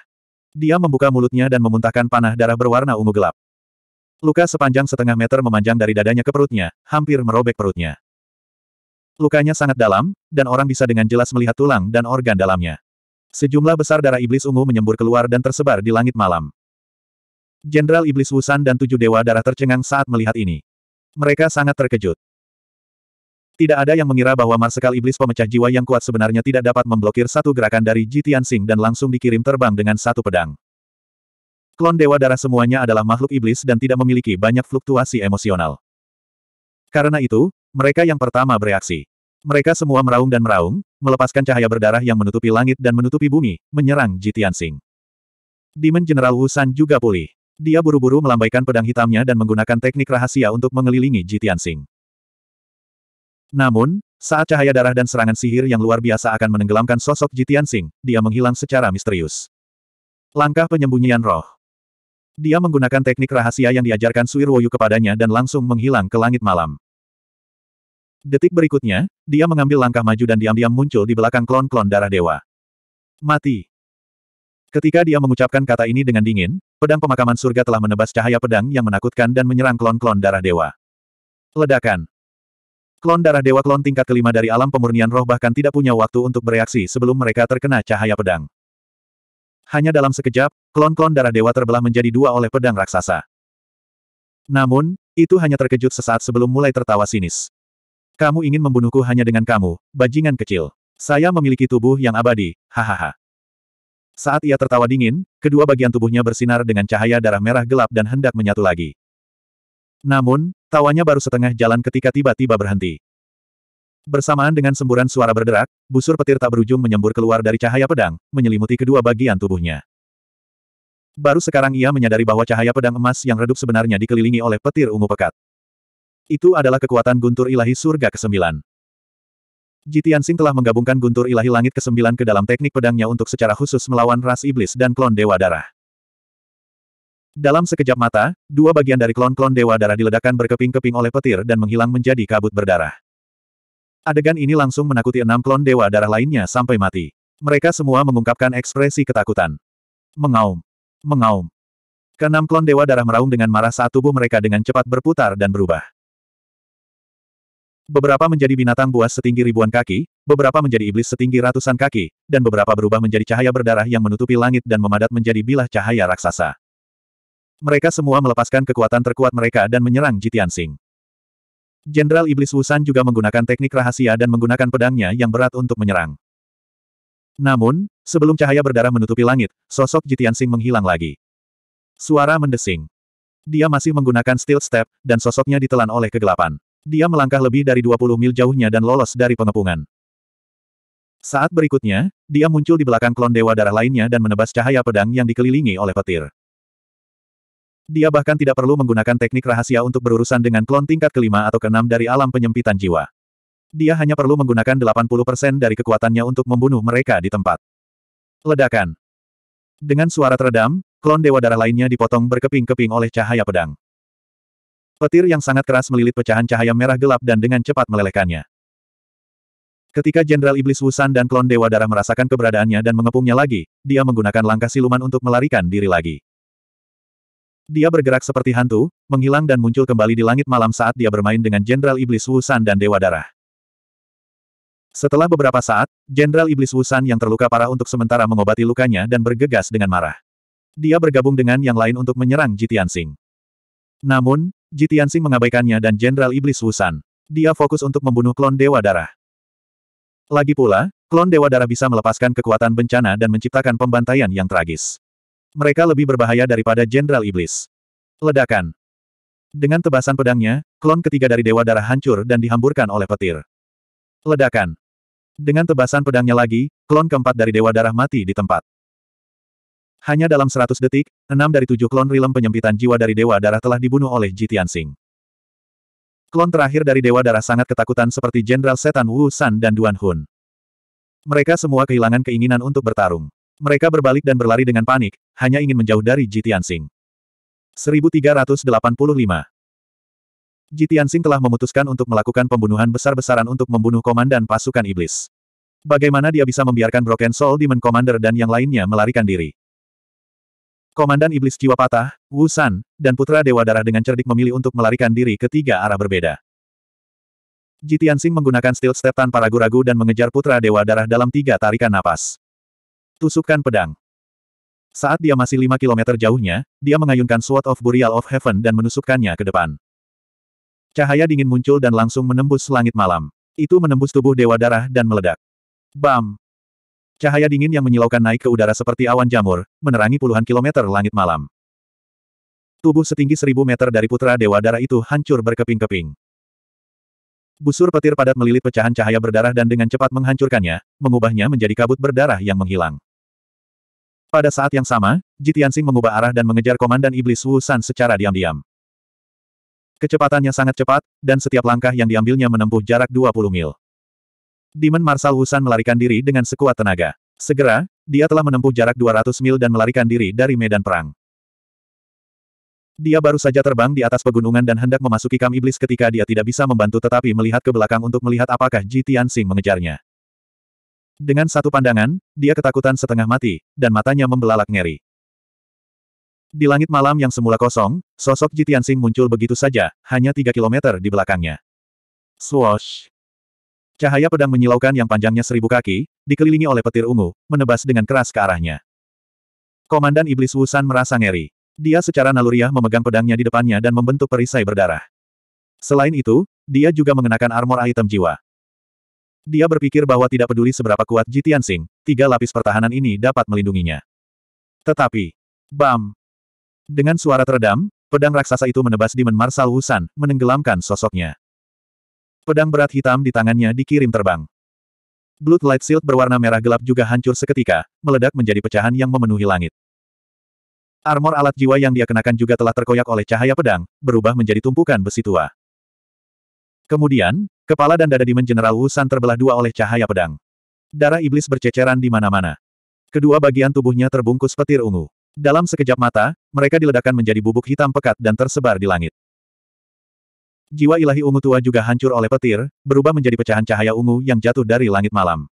Dia membuka mulutnya dan memuntahkan panah darah berwarna ungu gelap. Luka sepanjang setengah meter memanjang dari dadanya ke perutnya, hampir merobek perutnya. Lukanya sangat dalam, dan orang bisa dengan jelas melihat tulang dan organ dalamnya. Sejumlah besar darah iblis ungu menyembur keluar dan tersebar di langit malam. Jenderal Iblis Wusan dan tujuh dewa darah tercengang saat melihat ini. Mereka sangat terkejut. Tidak ada yang mengira bahwa Marsekal Iblis Pemecah Jiwa yang kuat sebenarnya tidak dapat memblokir satu gerakan dari Jitian Sing dan langsung dikirim terbang dengan satu pedang. Klon Dewa Darah semuanya adalah makhluk iblis dan tidak memiliki banyak fluktuasi emosional. Karena itu, mereka yang pertama bereaksi. Mereka semua meraung dan meraung, melepaskan cahaya berdarah yang menutupi langit dan menutupi bumi, menyerang Jitian Sing. Demon General Wu San juga pulih. Dia buru-buru melambaikan pedang hitamnya dan menggunakan teknik rahasia untuk mengelilingi Jitian Sing. Namun, saat cahaya darah dan serangan sihir yang luar biasa akan menenggelamkan sosok Jitian Sing, dia menghilang secara misterius. Langkah penyembunyian roh. Dia menggunakan teknik rahasia yang diajarkan Suir Woyu kepadanya dan langsung menghilang ke langit malam. Detik berikutnya, dia mengambil langkah maju dan diam-diam muncul di belakang klon-klon darah dewa. Mati. Ketika dia mengucapkan kata ini dengan dingin, Pedang pemakaman surga telah menebas cahaya pedang yang menakutkan dan menyerang klon-klon darah dewa. Ledakan. Klon darah dewa klon tingkat kelima dari alam pemurnian roh bahkan tidak punya waktu untuk bereaksi sebelum mereka terkena cahaya pedang. Hanya dalam sekejap, klon-klon darah dewa terbelah menjadi dua oleh pedang raksasa. Namun, itu hanya terkejut sesaat sebelum mulai tertawa sinis. Kamu ingin membunuhku hanya dengan kamu, bajingan kecil. Saya memiliki tubuh yang abadi, hahaha. Saat ia tertawa dingin, kedua bagian tubuhnya bersinar dengan cahaya darah merah gelap dan hendak menyatu lagi. Namun, tawanya baru setengah jalan ketika tiba-tiba berhenti. Bersamaan dengan semburan suara berderak, busur petir tak berujung menyembur keluar dari cahaya pedang, menyelimuti kedua bagian tubuhnya. Baru sekarang ia menyadari bahwa cahaya pedang emas yang redup sebenarnya dikelilingi oleh petir ungu pekat. Itu adalah kekuatan guntur ilahi surga ke-9. Jitian Sing telah menggabungkan guntur ilahi langit ke-9 ke dalam teknik pedangnya untuk secara khusus melawan ras iblis dan klon dewa darah. Dalam sekejap mata, dua bagian dari klon-klon dewa darah diledakkan berkeping-keping oleh petir dan menghilang menjadi kabut berdarah. Adegan ini langsung menakuti enam klon dewa darah lainnya sampai mati. Mereka semua mengungkapkan ekspresi ketakutan. Mengaum. Mengaum. Kenam klon dewa darah meraung dengan marah saat tubuh mereka dengan cepat berputar dan berubah. Beberapa menjadi binatang buas setinggi ribuan kaki, beberapa menjadi iblis setinggi ratusan kaki, dan beberapa berubah menjadi cahaya berdarah yang menutupi langit dan memadat menjadi bilah cahaya raksasa. Mereka semua melepaskan kekuatan terkuat mereka dan menyerang Jitian Sing. Jenderal Iblis Wusan juga menggunakan teknik rahasia dan menggunakan pedangnya yang berat untuk menyerang. Namun, sebelum cahaya berdarah menutupi langit, sosok Jitian Sing menghilang lagi. Suara mendesing. Dia masih menggunakan steel step, dan sosoknya ditelan oleh kegelapan. Dia melangkah lebih dari 20 mil jauhnya dan lolos dari pengepungan. Saat berikutnya, dia muncul di belakang klon dewa darah lainnya dan menebas cahaya pedang yang dikelilingi oleh petir. Dia bahkan tidak perlu menggunakan teknik rahasia untuk berurusan dengan klon tingkat kelima atau keenam dari alam penyempitan jiwa. Dia hanya perlu menggunakan 80% dari kekuatannya untuk membunuh mereka di tempat. Ledakan. Dengan suara teredam, klon dewa darah lainnya dipotong berkeping-keping oleh cahaya pedang. Petir yang sangat keras melilit pecahan cahaya merah gelap dan dengan cepat melelehkannya. Ketika Jenderal Iblis Wusan dan klon Dewa Darah merasakan keberadaannya dan mengepungnya lagi, dia menggunakan langkah siluman untuk melarikan diri lagi. Dia bergerak seperti hantu, menghilang dan muncul kembali di langit malam saat dia bermain dengan Jenderal Iblis Wusan dan Dewa Darah. Setelah beberapa saat, Jenderal Iblis Wusan yang terluka parah untuk sementara mengobati lukanya dan bergegas dengan marah. Dia bergabung dengan yang lain untuk menyerang Jitian Sing. Namun, Jitiansing mengabaikannya dan Jenderal Iblis Wusan. Dia fokus untuk membunuh klon Dewa Darah. Lagi pula, klon Dewa Darah bisa melepaskan kekuatan bencana dan menciptakan pembantaian yang tragis. Mereka lebih berbahaya daripada Jenderal Iblis. Ledakan. Dengan tebasan pedangnya, klon ketiga dari Dewa Darah hancur dan dihamburkan oleh petir. Ledakan. Dengan tebasan pedangnya lagi, klon keempat dari Dewa Darah mati di tempat. Hanya dalam 100 detik, enam dari tujuh klon rilem penyempitan jiwa dari Dewa Darah telah dibunuh oleh Ji Tianxing. Klon terakhir dari Dewa Darah sangat ketakutan seperti Jenderal Setan Wu San dan Duan Hun. Mereka semua kehilangan keinginan untuk bertarung. Mereka berbalik dan berlari dengan panik, hanya ingin menjauh dari Ji Tianxing. 1385 Ji Tianxing telah memutuskan untuk melakukan pembunuhan besar-besaran untuk membunuh komandan pasukan iblis. Bagaimana dia bisa membiarkan Broken Soul Demon Commander dan yang lainnya melarikan diri? Komandan Iblis Jiwa Patah, Wu San, dan Putra Dewa Darah dengan cerdik memilih untuk melarikan diri ke tiga arah berbeda. Jitian Sing menggunakan steel step tanpa ragu-ragu dan mengejar Putra Dewa Darah dalam tiga tarikan napas. Tusukkan pedang. Saat dia masih lima kilometer jauhnya, dia mengayunkan Sword of Burial of Heaven dan menusukkannya ke depan. Cahaya dingin muncul dan langsung menembus langit malam. Itu menembus tubuh Dewa Darah dan meledak. Bam! Cahaya dingin yang menyilaukan naik ke udara seperti awan jamur, menerangi puluhan kilometer langit malam. Tubuh setinggi seribu meter dari putra Dewa Darah itu hancur berkeping-keping. Busur petir padat melilit pecahan cahaya berdarah dan dengan cepat menghancurkannya, mengubahnya menjadi kabut berdarah yang menghilang. Pada saat yang sama, Jitiansing mengubah arah dan mengejar Komandan Iblis Wu San secara diam-diam. Kecepatannya sangat cepat, dan setiap langkah yang diambilnya menempuh jarak 20 mil. Demon Marsal Wusan melarikan diri dengan sekuat tenaga. Segera, dia telah menempuh jarak 200 mil dan melarikan diri dari medan perang. Dia baru saja terbang di atas pegunungan dan hendak memasuki kam iblis ketika dia tidak bisa membantu tetapi melihat ke belakang untuk melihat apakah Ji Tianxing mengejarnya. Dengan satu pandangan, dia ketakutan setengah mati, dan matanya membelalak ngeri. Di langit malam yang semula kosong, sosok Ji Tianxing muncul begitu saja, hanya tiga kilometer di belakangnya. Swosh. Cahaya pedang menyilaukan yang panjangnya seribu kaki, dikelilingi oleh petir ungu, menebas dengan keras ke arahnya. Komandan Iblis Wusan merasa ngeri. Dia secara naluriah memegang pedangnya di depannya dan membentuk perisai berdarah. Selain itu, dia juga mengenakan armor item jiwa. Dia berpikir bahwa tidak peduli seberapa kuat Jitian Sing, tiga lapis pertahanan ini dapat melindunginya. Tetapi, bam! Dengan suara teredam, pedang raksasa itu menebas men Marsal Wusan, menenggelamkan sosoknya. Pedang berat hitam di tangannya dikirim terbang. Blood Light Shield berwarna merah gelap juga hancur seketika, meledak menjadi pecahan yang memenuhi langit. Armor alat jiwa yang dia kenakan juga telah terkoyak oleh cahaya pedang, berubah menjadi tumpukan besi tua. Kemudian, kepala dan dada Demon General Wu San terbelah dua oleh cahaya pedang. Darah iblis berceceran di mana-mana. Kedua bagian tubuhnya terbungkus petir ungu. Dalam sekejap mata, mereka diledakkan menjadi bubuk hitam pekat dan tersebar di langit. Jiwa ilahi ungu tua juga hancur oleh petir, berubah menjadi pecahan cahaya ungu yang jatuh dari langit malam.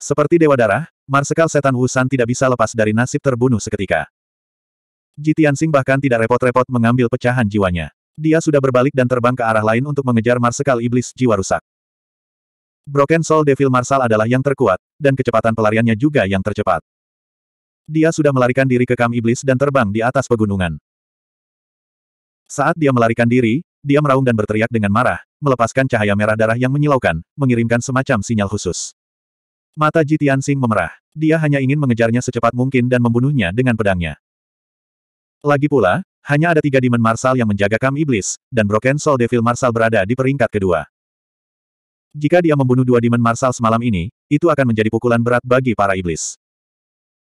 Seperti dewa darah, Marsekal Setan Wusan tidak bisa lepas dari nasib terbunuh seketika. Jitiansing bahkan tidak repot-repot mengambil pecahan jiwanya. Dia sudah berbalik dan terbang ke arah lain untuk mengejar Marsekal Iblis Jiwa Rusak. Broken Soul Devil Marsal adalah yang terkuat, dan kecepatan pelariannya juga yang tercepat. Dia sudah melarikan diri ke Kam Iblis dan terbang di atas pegunungan. Saat dia melarikan diri, dia meraung dan berteriak dengan marah, melepaskan cahaya merah darah yang menyilaukan, mengirimkan semacam sinyal khusus. Mata Jitian Sing memerah. Dia hanya ingin mengejarnya secepat mungkin dan membunuhnya dengan pedangnya. Lagi pula, hanya ada tiga Demon Marshal yang menjaga Kam Iblis, dan Broken Soul Devil Marsal berada di peringkat kedua. Jika dia membunuh dua Demon Marshal semalam ini, itu akan menjadi pukulan berat bagi para iblis.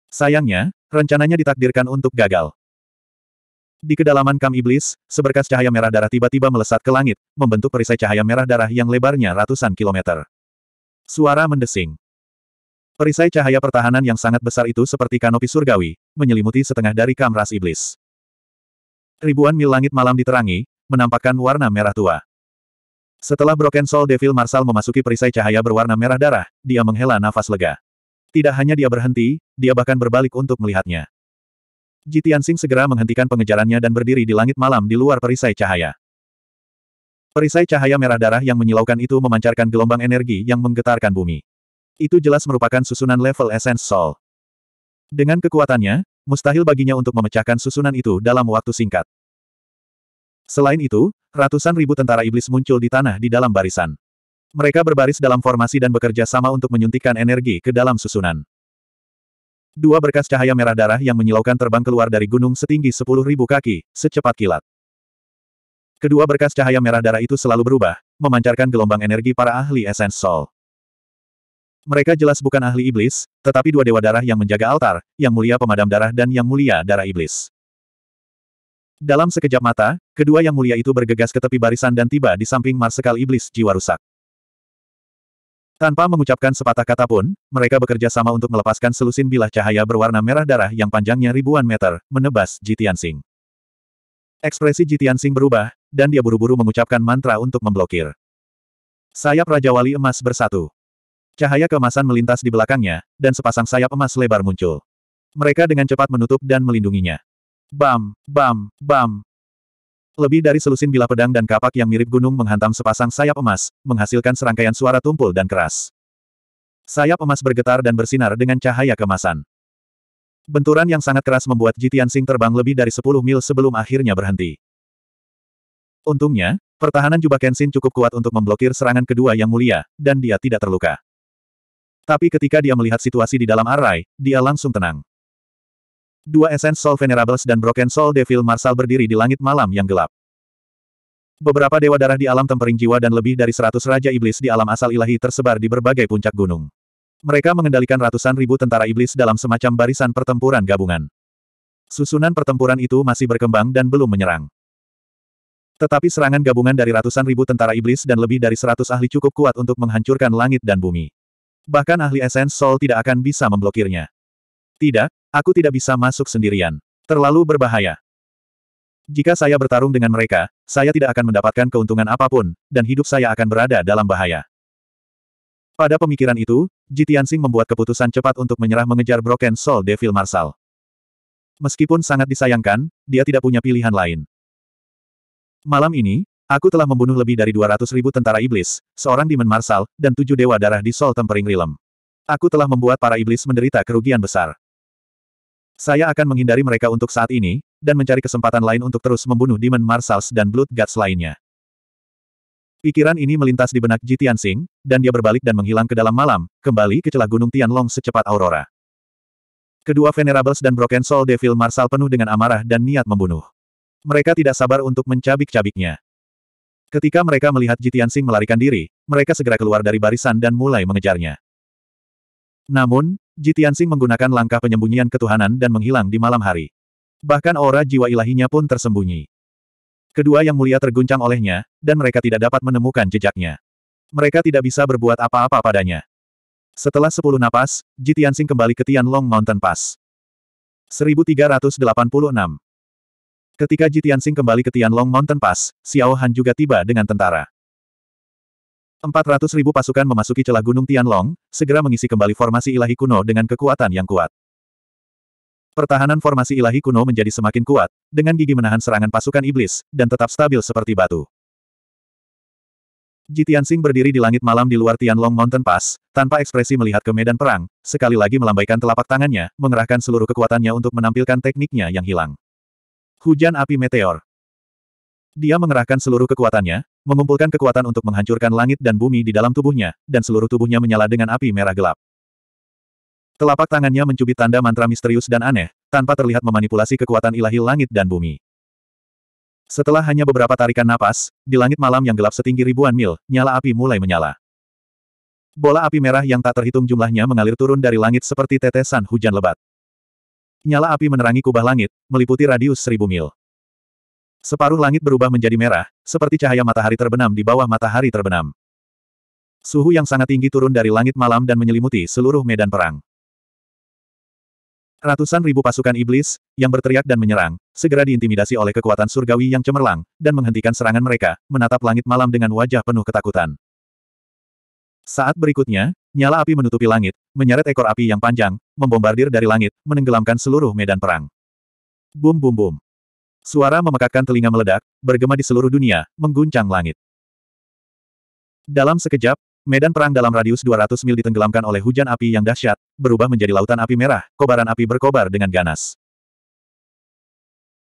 Sayangnya, rencananya ditakdirkan untuk gagal. Di kedalaman kam iblis, seberkas cahaya merah darah tiba-tiba melesat ke langit, membentuk perisai cahaya merah darah yang lebarnya ratusan kilometer. Suara mendesing. Perisai cahaya pertahanan yang sangat besar itu seperti kanopi surgawi, menyelimuti setengah dari kam ras iblis. Ribuan mil langit malam diterangi, menampakkan warna merah tua. Setelah Broken Soul Devil Marshal memasuki perisai cahaya berwarna merah darah, dia menghela nafas lega. Tidak hanya dia berhenti, dia bahkan berbalik untuk melihatnya. Jitian Tianxing segera menghentikan pengejarannya dan berdiri di langit malam di luar perisai cahaya. Perisai cahaya merah darah yang menyilaukan itu memancarkan gelombang energi yang menggetarkan bumi. Itu jelas merupakan susunan level Essence Soul. Dengan kekuatannya, mustahil baginya untuk memecahkan susunan itu dalam waktu singkat. Selain itu, ratusan ribu tentara iblis muncul di tanah di dalam barisan. Mereka berbaris dalam formasi dan bekerja sama untuk menyuntikkan energi ke dalam susunan. Dua berkas cahaya merah darah yang menyilaukan terbang keluar dari gunung setinggi sepuluh ribu kaki, secepat kilat. Kedua berkas cahaya merah darah itu selalu berubah, memancarkan gelombang energi para ahli Essence Soul. Mereka jelas bukan ahli iblis, tetapi dua dewa darah yang menjaga altar, yang mulia pemadam darah dan yang mulia darah iblis. Dalam sekejap mata, kedua yang mulia itu bergegas ke tepi barisan dan tiba di samping Marsekal Iblis Jiwa Rusak. Tanpa mengucapkan sepatah kata pun, mereka bekerja sama untuk melepaskan selusin bilah cahaya berwarna merah darah yang panjangnya ribuan meter, menebas Jitiansing. Ekspresi Jitiansing berubah, dan dia buru-buru mengucapkan mantra untuk memblokir. Sayap Raja Wali Emas bersatu. Cahaya kemasan melintas di belakangnya, dan sepasang sayap emas lebar muncul. Mereka dengan cepat menutup dan melindunginya. Bam, bam, bam, lebih dari selusin bila pedang dan kapak yang mirip gunung menghantam sepasang sayap emas, menghasilkan serangkaian suara tumpul dan keras. Sayap emas bergetar dan bersinar dengan cahaya kemasan. Benturan yang sangat keras membuat Jitian Sing terbang lebih dari 10 mil sebelum akhirnya berhenti. Untungnya, pertahanan jubah Kenshin cukup kuat untuk memblokir serangan kedua yang mulia, dan dia tidak terluka. Tapi ketika dia melihat situasi di dalam arai, dia langsung tenang. Dua Essence Soul Venerables dan Broken Soul Devil Marsal berdiri di langit malam yang gelap. Beberapa dewa darah di alam tempering jiwa dan lebih dari seratus raja iblis di alam asal ilahi tersebar di berbagai puncak gunung. Mereka mengendalikan ratusan ribu tentara iblis dalam semacam barisan pertempuran gabungan. Susunan pertempuran itu masih berkembang dan belum menyerang. Tetapi serangan gabungan dari ratusan ribu tentara iblis dan lebih dari seratus ahli cukup kuat untuk menghancurkan langit dan bumi. Bahkan ahli esens Soul tidak akan bisa memblokirnya. Tidak, aku tidak bisa masuk sendirian. Terlalu berbahaya. Jika saya bertarung dengan mereka, saya tidak akan mendapatkan keuntungan apapun, dan hidup saya akan berada dalam bahaya. Pada pemikiran itu, Jitiansing membuat keputusan cepat untuk menyerah mengejar Broken Soul Devil Marshal. Meskipun sangat disayangkan, dia tidak punya pilihan lain. Malam ini, aku telah membunuh lebih dari 200 ribu tentara iblis, seorang Demon Marshal, dan tujuh dewa darah di Soul Tempering Realm. Aku telah membuat para iblis menderita kerugian besar. Saya akan menghindari mereka untuk saat ini, dan mencari kesempatan lain untuk terus membunuh Demon Marsals dan Blood Guts lainnya. Pikiran ini melintas di benak Ji Tianxing, dan dia berbalik dan menghilang ke dalam malam, kembali ke celah Gunung Tianlong secepat aurora. Kedua Venerables dan Broken Soul Devil Marsal penuh dengan amarah dan niat membunuh. Mereka tidak sabar untuk mencabik-cabiknya. Ketika mereka melihat Ji Tianxing melarikan diri, mereka segera keluar dari barisan dan mulai mengejarnya. Namun, Jitiansing menggunakan langkah penyembunyian ketuhanan dan menghilang di malam hari. Bahkan aura jiwa ilahinya pun tersembunyi. Kedua yang mulia terguncang olehnya, dan mereka tidak dapat menemukan jejaknya. Mereka tidak bisa berbuat apa-apa padanya. Setelah sepuluh napas, Jitiansing kembali ke Tianlong Mountain Pass. 1386 Ketika Jitiansing kembali ke Tianlong Mountain Pass, Xiao Han juga tiba dengan tentara. 400 ribu pasukan memasuki celah Gunung Tianlong, segera mengisi kembali formasi ilahi kuno dengan kekuatan yang kuat. Pertahanan formasi ilahi kuno menjadi semakin kuat, dengan gigi menahan serangan pasukan iblis, dan tetap stabil seperti batu. Jitiansing berdiri di langit malam di luar Tianlong Mountain Pass, tanpa ekspresi melihat ke medan perang, sekali lagi melambaikan telapak tangannya, mengerahkan seluruh kekuatannya untuk menampilkan tekniknya yang hilang. Hujan api meteor. Dia mengerahkan seluruh kekuatannya, mengumpulkan kekuatan untuk menghancurkan langit dan bumi di dalam tubuhnya, dan seluruh tubuhnya menyala dengan api merah gelap. Telapak tangannya mencubit tanda mantra misterius dan aneh, tanpa terlihat memanipulasi kekuatan ilahi langit dan bumi. Setelah hanya beberapa tarikan napas, di langit malam yang gelap setinggi ribuan mil, nyala api mulai menyala. Bola api merah yang tak terhitung jumlahnya mengalir turun dari langit seperti tetesan hujan lebat. Nyala api menerangi kubah langit, meliputi radius seribu mil. Separuh langit berubah menjadi merah, seperti cahaya matahari terbenam di bawah matahari terbenam. Suhu yang sangat tinggi turun dari langit malam dan menyelimuti seluruh medan perang. Ratusan ribu pasukan iblis, yang berteriak dan menyerang, segera diintimidasi oleh kekuatan surgawi yang cemerlang, dan menghentikan serangan mereka, menatap langit malam dengan wajah penuh ketakutan. Saat berikutnya, nyala api menutupi langit, menyeret ekor api yang panjang, membombardir dari langit, menenggelamkan seluruh medan perang. Bum bum bum. Suara memekakkan telinga meledak, bergema di seluruh dunia, mengguncang langit. Dalam sekejap, medan perang dalam radius 200 mil ditenggelamkan oleh hujan api yang dahsyat, berubah menjadi lautan api merah, kobaran api berkobar dengan ganas.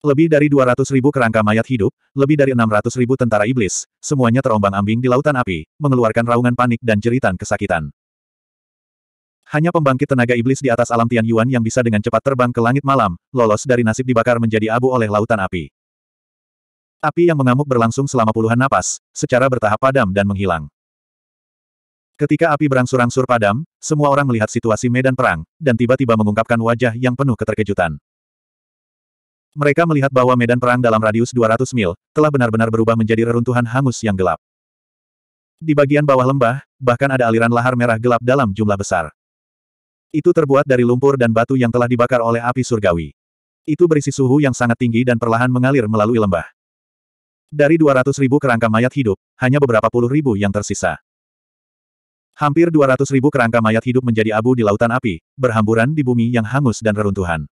Lebih dari 200 ribu kerangka mayat hidup, lebih dari 600 ribu tentara iblis, semuanya terombang-ambing di lautan api, mengeluarkan raungan panik dan jeritan kesakitan. Hanya pembangkit tenaga iblis di atas alam Tian Yuan yang bisa dengan cepat terbang ke langit malam, lolos dari nasib dibakar menjadi abu oleh lautan api. Api yang mengamuk berlangsung selama puluhan napas, secara bertahap padam dan menghilang. Ketika api berangsur-angsur padam, semua orang melihat situasi medan perang, dan tiba-tiba mengungkapkan wajah yang penuh keterkejutan. Mereka melihat bahwa medan perang dalam radius 200 mil, telah benar-benar berubah menjadi reruntuhan hangus yang gelap. Di bagian bawah lembah, bahkan ada aliran lahar merah gelap dalam jumlah besar. Itu terbuat dari lumpur dan batu yang telah dibakar oleh api surgawi. Itu berisi suhu yang sangat tinggi dan perlahan mengalir melalui lembah. Dari 200 ribu kerangka mayat hidup, hanya beberapa puluh ribu yang tersisa. Hampir 200 ribu kerangka mayat hidup menjadi abu di lautan api, berhamburan di bumi yang hangus dan reruntuhan.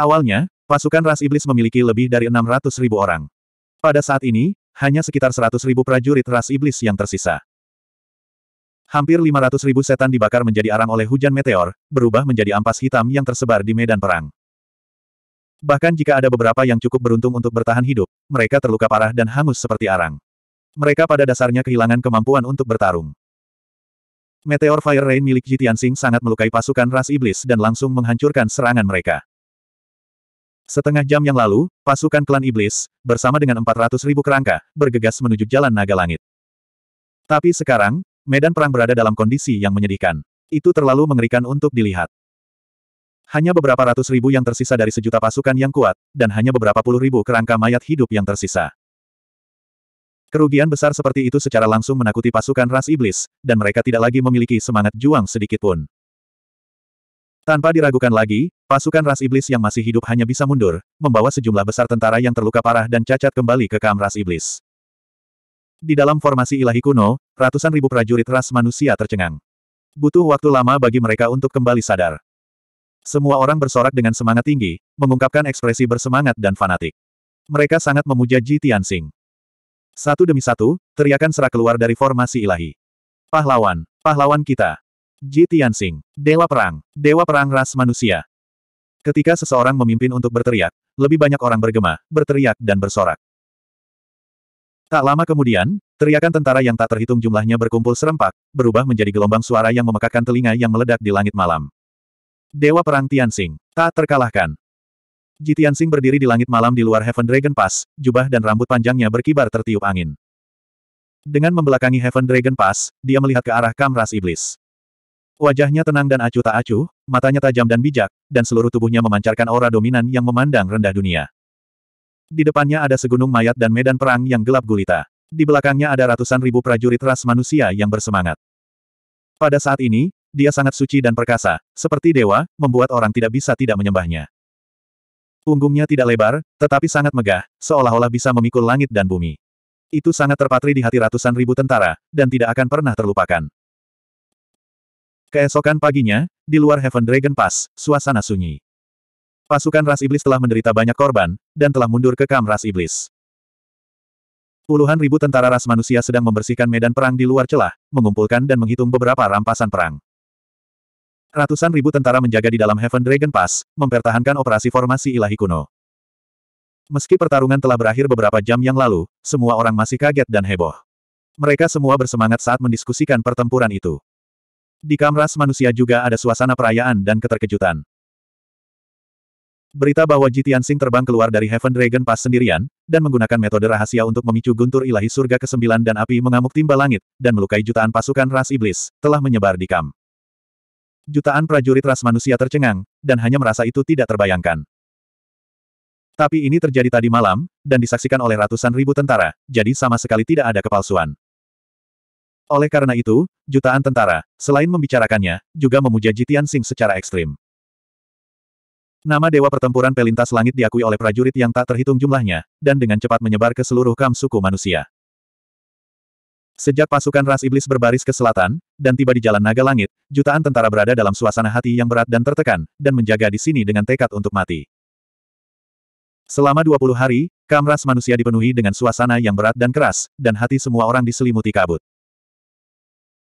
Awalnya, pasukan ras iblis memiliki lebih dari 600 ribu orang. Pada saat ini, hanya sekitar 100 ribu prajurit ras iblis yang tersisa. Hampir 500 ribu setan dibakar menjadi arang oleh hujan meteor, berubah menjadi ampas hitam yang tersebar di medan perang. Bahkan jika ada beberapa yang cukup beruntung untuk bertahan hidup, mereka terluka parah dan hangus seperti arang. Mereka pada dasarnya kehilangan kemampuan untuk bertarung. Meteor Fire Rain milik Jitian Sing sangat melukai pasukan ras iblis dan langsung menghancurkan serangan mereka. Setengah jam yang lalu, pasukan klan iblis, bersama dengan 400 ribu kerangka, bergegas menuju jalan naga langit. Tapi sekarang, Medan perang berada dalam kondisi yang menyedihkan. Itu terlalu mengerikan untuk dilihat. Hanya beberapa ratus ribu yang tersisa dari sejuta pasukan yang kuat, dan hanya beberapa puluh ribu kerangka mayat hidup yang tersisa. Kerugian besar seperti itu secara langsung menakuti pasukan ras iblis, dan mereka tidak lagi memiliki semangat juang sedikitpun. Tanpa diragukan lagi, pasukan ras iblis yang masih hidup hanya bisa mundur, membawa sejumlah besar tentara yang terluka parah dan cacat kembali ke kam ras iblis. Di dalam formasi ilahi kuno, ratusan ribu prajurit ras manusia tercengang. Butuh waktu lama bagi mereka untuk kembali sadar. Semua orang bersorak dengan semangat tinggi, mengungkapkan ekspresi bersemangat dan fanatik. Mereka sangat memuja Ji Tianxing. Satu demi satu, teriakan serak keluar dari formasi ilahi. Pahlawan, pahlawan kita. Ji Tianxing, Dewa Perang, Dewa Perang Ras Manusia. Ketika seseorang memimpin untuk berteriak, lebih banyak orang bergema, berteriak dan bersorak. Tak lama kemudian, teriakan tentara yang tak terhitung jumlahnya berkumpul serempak, berubah menjadi gelombang suara yang memekakkan telinga yang meledak di langit malam. Dewa Perang Tianxing, tak terkalahkan. Ji Tianxing berdiri di langit malam di luar Heaven Dragon Pass, jubah dan rambut panjangnya berkibar tertiup angin. Dengan membelakangi Heaven Dragon Pass, dia melihat ke arah kamras iblis. Wajahnya tenang dan acuh tak acuh, matanya tajam dan bijak, dan seluruh tubuhnya memancarkan aura dominan yang memandang rendah dunia. Di depannya ada segunung mayat dan medan perang yang gelap gulita. Di belakangnya ada ratusan ribu prajurit ras manusia yang bersemangat. Pada saat ini, dia sangat suci dan perkasa, seperti dewa, membuat orang tidak bisa tidak menyembahnya. Punggungnya tidak lebar, tetapi sangat megah, seolah-olah bisa memikul langit dan bumi. Itu sangat terpatri di hati ratusan ribu tentara, dan tidak akan pernah terlupakan. Keesokan paginya, di luar Heaven Dragon Pass, suasana sunyi. Pasukan ras iblis telah menderita banyak korban, dan telah mundur ke kam ras iblis. Puluhan ribu tentara ras manusia sedang membersihkan medan perang di luar celah, mengumpulkan dan menghitung beberapa rampasan perang. Ratusan ribu tentara menjaga di dalam Heaven Dragon Pass, mempertahankan operasi formasi ilahi kuno. Meski pertarungan telah berakhir beberapa jam yang lalu, semua orang masih kaget dan heboh. Mereka semua bersemangat saat mendiskusikan pertempuran itu. Di kamras manusia juga ada suasana perayaan dan keterkejutan. Berita bahwa Jitian Tianxing terbang keluar dari Heaven Dragon Pass sendirian, dan menggunakan metode rahasia untuk memicu guntur ilahi surga ke-9 dan api mengamuk timba langit, dan melukai jutaan pasukan ras iblis, telah menyebar di kam. Jutaan prajurit ras manusia tercengang, dan hanya merasa itu tidak terbayangkan. Tapi ini terjadi tadi malam, dan disaksikan oleh ratusan ribu tentara, jadi sama sekali tidak ada kepalsuan. Oleh karena itu, jutaan tentara, selain membicarakannya, juga memuja Jitian Tianxing secara ekstrim. Nama Dewa Pertempuran Pelintas Langit diakui oleh prajurit yang tak terhitung jumlahnya, dan dengan cepat menyebar ke seluruh kam suku manusia. Sejak pasukan ras iblis berbaris ke selatan, dan tiba di Jalan Naga Langit, jutaan tentara berada dalam suasana hati yang berat dan tertekan, dan menjaga di sini dengan tekad untuk mati. Selama 20 hari, ras manusia dipenuhi dengan suasana yang berat dan keras, dan hati semua orang diselimuti kabut.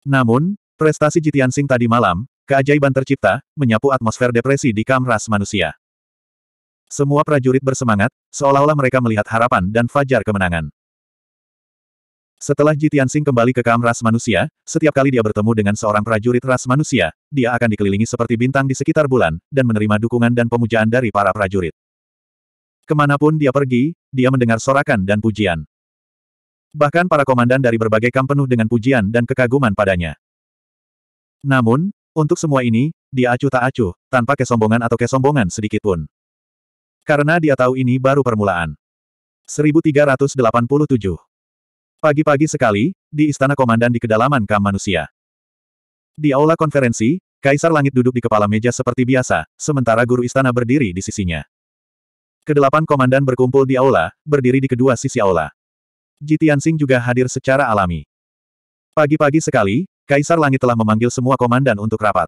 Namun, prestasi Jitian Sing tadi malam, Keajaiban tercipta, menyapu atmosfer depresi di kamras manusia. Semua prajurit bersemangat, seolah-olah mereka melihat harapan dan fajar kemenangan. Setelah Jitian Sing kembali ke ras manusia, setiap kali dia bertemu dengan seorang prajurit ras manusia, dia akan dikelilingi seperti bintang di sekitar bulan, dan menerima dukungan dan pemujaan dari para prajurit. Kemanapun dia pergi, dia mendengar sorakan dan pujian. Bahkan para komandan dari berbagai kamp penuh dengan pujian dan kekaguman padanya. Namun, untuk semua ini, dia acuh tak acuh, tanpa kesombongan atau kesombongan sedikit pun, Karena dia tahu ini baru permulaan. 1387 Pagi-pagi sekali, di Istana Komandan di kedalaman Kam Manusia. Di aula konferensi, Kaisar Langit duduk di kepala meja seperti biasa, sementara guru istana berdiri di sisinya. Kedelapan komandan berkumpul di aula, berdiri di kedua sisi aula. Jitian Singh juga hadir secara alami. Pagi-pagi sekali, Kaisar Langit telah memanggil semua komandan untuk rapat.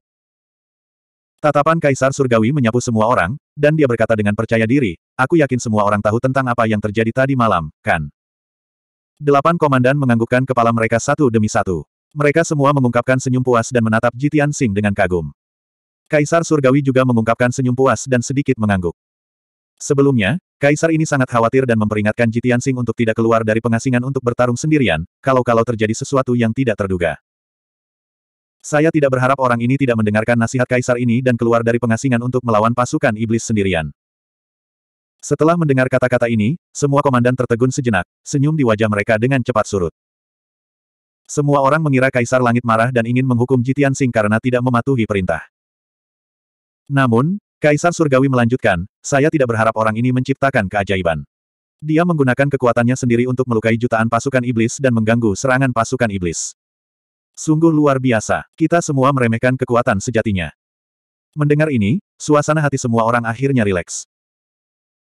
Tatapan Kaisar Surgawi menyapu semua orang, dan dia berkata dengan percaya diri, aku yakin semua orang tahu tentang apa yang terjadi tadi malam, kan? Delapan komandan menganggukkan kepala mereka satu demi satu. Mereka semua mengungkapkan senyum puas dan menatap Jitian Sing dengan kagum. Kaisar Surgawi juga mengungkapkan senyum puas dan sedikit mengangguk. Sebelumnya, Kaisar ini sangat khawatir dan memperingatkan Jitian Sing untuk tidak keluar dari pengasingan untuk bertarung sendirian, kalau-kalau terjadi sesuatu yang tidak terduga. Saya tidak berharap orang ini tidak mendengarkan nasihat kaisar ini dan keluar dari pengasingan untuk melawan pasukan iblis sendirian. Setelah mendengar kata-kata ini, semua komandan tertegun sejenak, senyum di wajah mereka dengan cepat surut. Semua orang mengira kaisar langit marah dan ingin menghukum Jitian Sing karena tidak mematuhi perintah. Namun, Kaisar Surgawi melanjutkan, saya tidak berharap orang ini menciptakan keajaiban. Dia menggunakan kekuatannya sendiri untuk melukai jutaan pasukan iblis dan mengganggu serangan pasukan iblis. Sungguh luar biasa, kita semua meremehkan kekuatan sejatinya. Mendengar ini, suasana hati semua orang akhirnya rileks.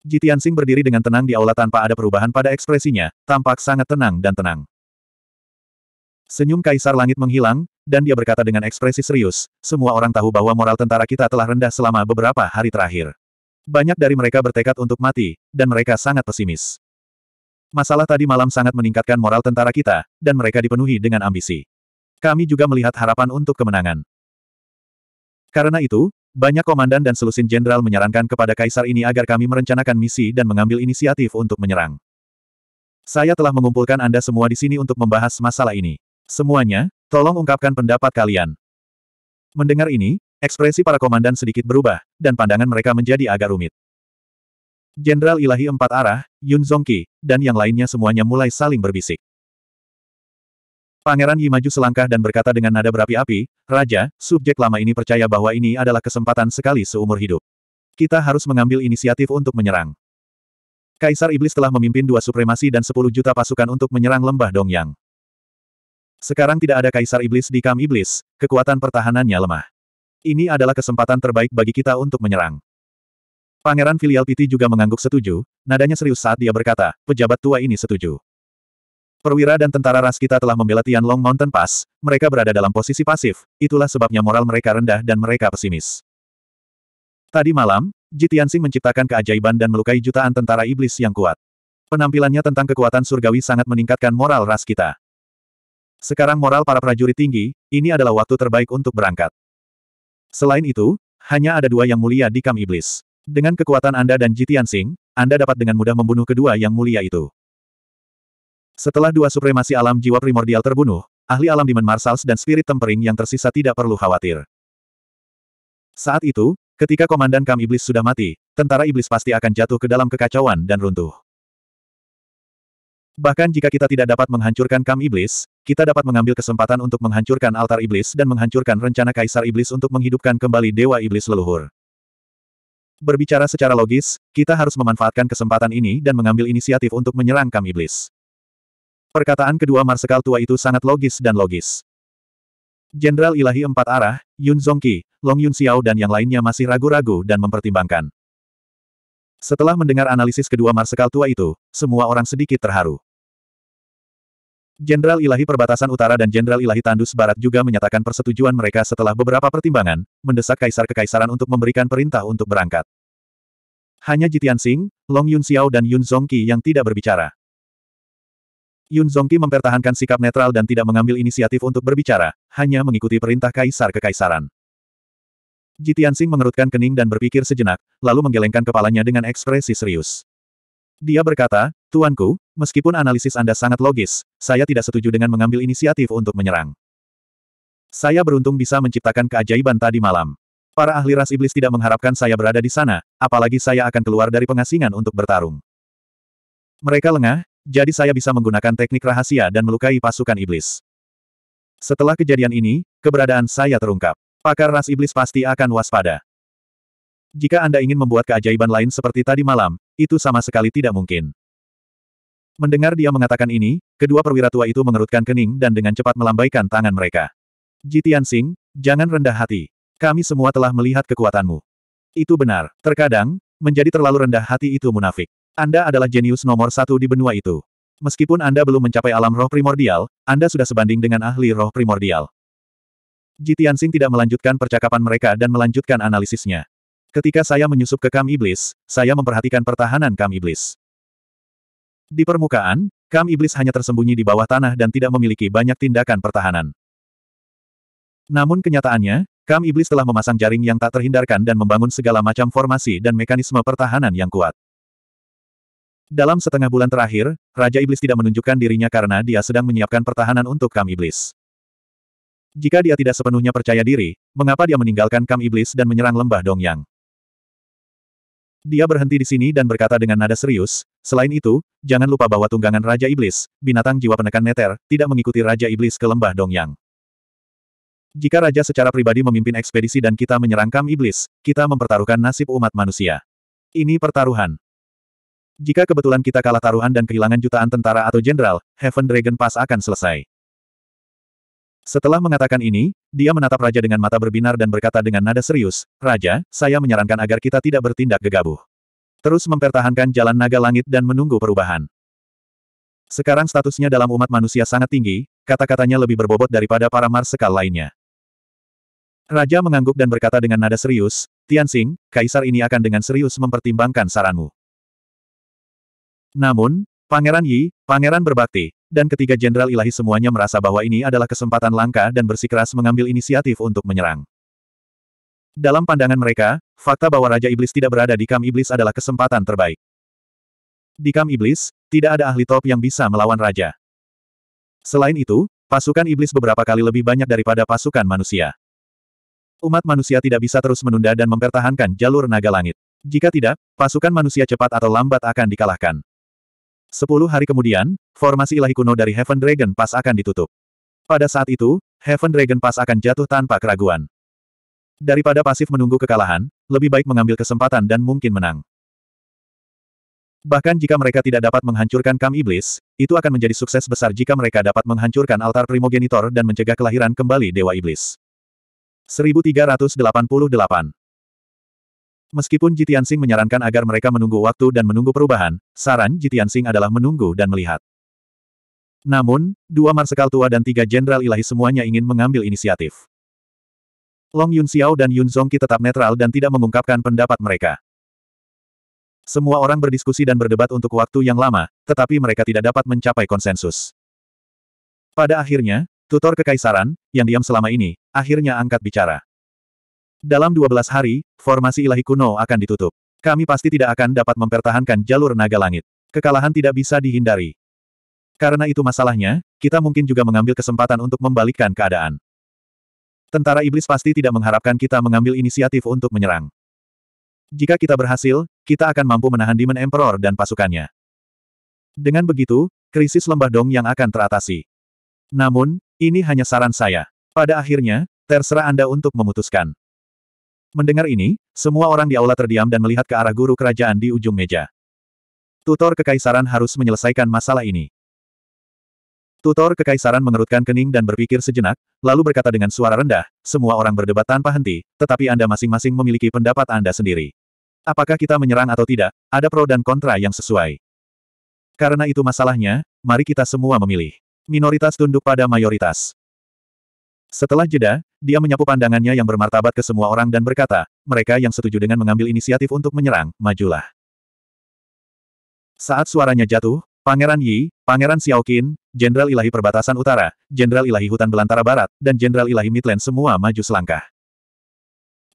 Jitian Sing berdiri dengan tenang di aula tanpa ada perubahan pada ekspresinya, tampak sangat tenang dan tenang. Senyum Kaisar Langit menghilang, dan dia berkata dengan ekspresi serius, semua orang tahu bahwa moral tentara kita telah rendah selama beberapa hari terakhir. Banyak dari mereka bertekad untuk mati, dan mereka sangat pesimis. Masalah tadi malam sangat meningkatkan moral tentara kita, dan mereka dipenuhi dengan ambisi kami juga melihat harapan untuk kemenangan. Karena itu, banyak komandan dan selusin jenderal menyarankan kepada kaisar ini agar kami merencanakan misi dan mengambil inisiatif untuk menyerang. Saya telah mengumpulkan Anda semua di sini untuk membahas masalah ini. Semuanya, tolong ungkapkan pendapat kalian. Mendengar ini, ekspresi para komandan sedikit berubah, dan pandangan mereka menjadi agak rumit. Jenderal Ilahi Empat Arah, Yun Zongqi, dan yang lainnya semuanya mulai saling berbisik. Pangeran Yi maju selangkah dan berkata dengan nada berapi-api, Raja, subjek lama ini percaya bahwa ini adalah kesempatan sekali seumur hidup. Kita harus mengambil inisiatif untuk menyerang. Kaisar Iblis telah memimpin dua supremasi dan sepuluh juta pasukan untuk menyerang lembah Dongyang. Sekarang tidak ada Kaisar Iblis di Kam Iblis, kekuatan pertahanannya lemah. Ini adalah kesempatan terbaik bagi kita untuk menyerang. Pangeran Filial Piti juga mengangguk setuju, nadanya serius saat dia berkata, pejabat tua ini setuju. Perwira dan tentara ras kita telah membela Tian Long Mountain Pass, mereka berada dalam posisi pasif, itulah sebabnya moral mereka rendah dan mereka pesimis. Tadi malam, Ji Tianxing menciptakan keajaiban dan melukai jutaan tentara iblis yang kuat. Penampilannya tentang kekuatan surgawi sangat meningkatkan moral ras kita. Sekarang moral para prajurit tinggi, ini adalah waktu terbaik untuk berangkat. Selain itu, hanya ada dua yang mulia di Kam Iblis. Dengan kekuatan Anda dan Jitian Sing, Anda dapat dengan mudah membunuh kedua yang mulia itu. Setelah dua supremasi alam jiwa primordial terbunuh, ahli alam Demon Marsals dan Spirit Tempering yang tersisa tidak perlu khawatir. Saat itu, ketika Komandan Kam Iblis sudah mati, tentara Iblis pasti akan jatuh ke dalam kekacauan dan runtuh. Bahkan jika kita tidak dapat menghancurkan Kam Iblis, kita dapat mengambil kesempatan untuk menghancurkan altar Iblis dan menghancurkan rencana Kaisar Iblis untuk menghidupkan kembali Dewa Iblis leluhur. Berbicara secara logis, kita harus memanfaatkan kesempatan ini dan mengambil inisiatif untuk menyerang Kam Iblis. Perkataan kedua Marsekal tua itu sangat logis dan logis. Jenderal Ilahi Empat Arah, Yun Zongqi, Long Yun Xiao dan yang lainnya masih ragu-ragu dan mempertimbangkan. Setelah mendengar analisis kedua Marsekal tua itu, semua orang sedikit terharu. Jenderal Ilahi Perbatasan Utara dan Jenderal Ilahi Tandus Barat juga menyatakan persetujuan mereka setelah beberapa pertimbangan, mendesak Kaisar Kekaisaran untuk memberikan perintah untuk berangkat. Hanya Jitian Sing, Long Yun Xiao dan Yun Zongqi yang tidak berbicara. Yun Zongki mempertahankan sikap netral dan tidak mengambil inisiatif untuk berbicara, hanya mengikuti perintah kaisar kekaisaran. Jitiansing mengerutkan kening dan berpikir sejenak, lalu menggelengkan kepalanya dengan ekspresi serius. Dia berkata, Tuanku, meskipun analisis Anda sangat logis, saya tidak setuju dengan mengambil inisiatif untuk menyerang. Saya beruntung bisa menciptakan keajaiban tadi malam. Para ahli ras iblis tidak mengharapkan saya berada di sana, apalagi saya akan keluar dari pengasingan untuk bertarung. Mereka lengah, jadi saya bisa menggunakan teknik rahasia dan melukai pasukan iblis. Setelah kejadian ini, keberadaan saya terungkap. Pakar ras iblis pasti akan waspada. Jika Anda ingin membuat keajaiban lain seperti tadi malam, itu sama sekali tidak mungkin. Mendengar dia mengatakan ini, kedua perwira tua itu mengerutkan kening dan dengan cepat melambaikan tangan mereka. Jitian Sing, jangan rendah hati. Kami semua telah melihat kekuatanmu. Itu benar, terkadang, menjadi terlalu rendah hati itu munafik. Anda adalah jenius nomor satu di benua itu. Meskipun Anda belum mencapai alam roh primordial, Anda sudah sebanding dengan ahli roh primordial. Jitiansing tidak melanjutkan percakapan mereka dan melanjutkan analisisnya. Ketika saya menyusup ke Kam Iblis, saya memperhatikan pertahanan Kam Iblis. Di permukaan, Kam Iblis hanya tersembunyi di bawah tanah dan tidak memiliki banyak tindakan pertahanan. Namun kenyataannya, Kam Iblis telah memasang jaring yang tak terhindarkan dan membangun segala macam formasi dan mekanisme pertahanan yang kuat. Dalam setengah bulan terakhir, Raja Iblis tidak menunjukkan dirinya karena dia sedang menyiapkan pertahanan untuk Kam Iblis. Jika dia tidak sepenuhnya percaya diri, mengapa dia meninggalkan Kam Iblis dan menyerang lembah Dongyang? Dia berhenti di sini dan berkata dengan nada serius, selain itu, jangan lupa bahwa tunggangan Raja Iblis, binatang jiwa penekan neter, tidak mengikuti Raja Iblis ke lembah Dongyang. Jika raja secara pribadi memimpin ekspedisi dan kita menyerangkam iblis, kita mempertaruhkan nasib umat manusia. Ini pertaruhan. Jika kebetulan kita kalah taruhan dan kehilangan jutaan tentara atau jenderal, Heaven Dragon Pass akan selesai. Setelah mengatakan ini, dia menatap raja dengan mata berbinar dan berkata dengan nada serius, Raja, saya menyarankan agar kita tidak bertindak gegabah. Terus mempertahankan jalan naga langit dan menunggu perubahan. Sekarang statusnya dalam umat manusia sangat tinggi, kata-katanya lebih berbobot daripada para marsekal lainnya. Raja mengangguk dan berkata dengan nada serius, Tianxing, kaisar ini akan dengan serius mempertimbangkan saranmu. Namun, Pangeran Yi, Pangeran berbakti, dan ketiga Jenderal Ilahi semuanya merasa bahwa ini adalah kesempatan langka dan bersikeras mengambil inisiatif untuk menyerang. Dalam pandangan mereka, fakta bahwa Raja Iblis tidak berada di Kam Iblis adalah kesempatan terbaik. Di Kam Iblis, tidak ada ahli top yang bisa melawan Raja. Selain itu, pasukan Iblis beberapa kali lebih banyak daripada pasukan manusia. Umat manusia tidak bisa terus menunda dan mempertahankan jalur naga langit. Jika tidak, pasukan manusia cepat atau lambat akan dikalahkan. Sepuluh hari kemudian, formasi ilahi kuno dari Heaven Dragon Pass akan ditutup. Pada saat itu, Heaven Dragon Pass akan jatuh tanpa keraguan. Daripada pasif menunggu kekalahan, lebih baik mengambil kesempatan dan mungkin menang. Bahkan jika mereka tidak dapat menghancurkan Kam Iblis, itu akan menjadi sukses besar jika mereka dapat menghancurkan altar primogenitor dan mencegah kelahiran kembali Dewa Iblis. 1388. Meskipun Jitiansing menyarankan agar mereka menunggu waktu dan menunggu perubahan, saran Jitiansing adalah menunggu dan melihat. Namun, dua marsekal tua dan tiga jenderal ilahi semuanya ingin mengambil inisiatif. Long Yun Xiao dan Yun Zongqi tetap netral dan tidak mengungkapkan pendapat mereka. Semua orang berdiskusi dan berdebat untuk waktu yang lama, tetapi mereka tidak dapat mencapai konsensus. Pada akhirnya, Tutor Kekaisaran, yang diam selama ini, akhirnya angkat bicara. Dalam 12 hari, formasi ilahi kuno akan ditutup. Kami pasti tidak akan dapat mempertahankan jalur naga langit. Kekalahan tidak bisa dihindari. Karena itu masalahnya, kita mungkin juga mengambil kesempatan untuk membalikkan keadaan. Tentara iblis pasti tidak mengharapkan kita mengambil inisiatif untuk menyerang. Jika kita berhasil, kita akan mampu menahan Demon Emperor dan pasukannya. Dengan begitu, krisis lembah dong yang akan teratasi. Namun, ini hanya saran saya. Pada akhirnya, terserah Anda untuk memutuskan. Mendengar ini, semua orang di aula terdiam dan melihat ke arah guru kerajaan di ujung meja. Tutor Kekaisaran harus menyelesaikan masalah ini. Tutor Kekaisaran mengerutkan kening dan berpikir sejenak, lalu berkata dengan suara rendah, semua orang berdebat tanpa henti, tetapi Anda masing-masing memiliki pendapat Anda sendiri. Apakah kita menyerang atau tidak, ada pro dan kontra yang sesuai. Karena itu masalahnya, mari kita semua memilih. Minoritas tunduk pada mayoritas. Setelah jeda, dia menyapu pandangannya yang bermartabat ke semua orang dan berkata, mereka yang setuju dengan mengambil inisiatif untuk menyerang, majulah. Saat suaranya jatuh, Pangeran Yi, Pangeran Xiaoqin, Jenderal Ilahi Perbatasan Utara, Jenderal Ilahi Hutan Belantara Barat, dan Jenderal Ilahi Midland semua maju selangkah.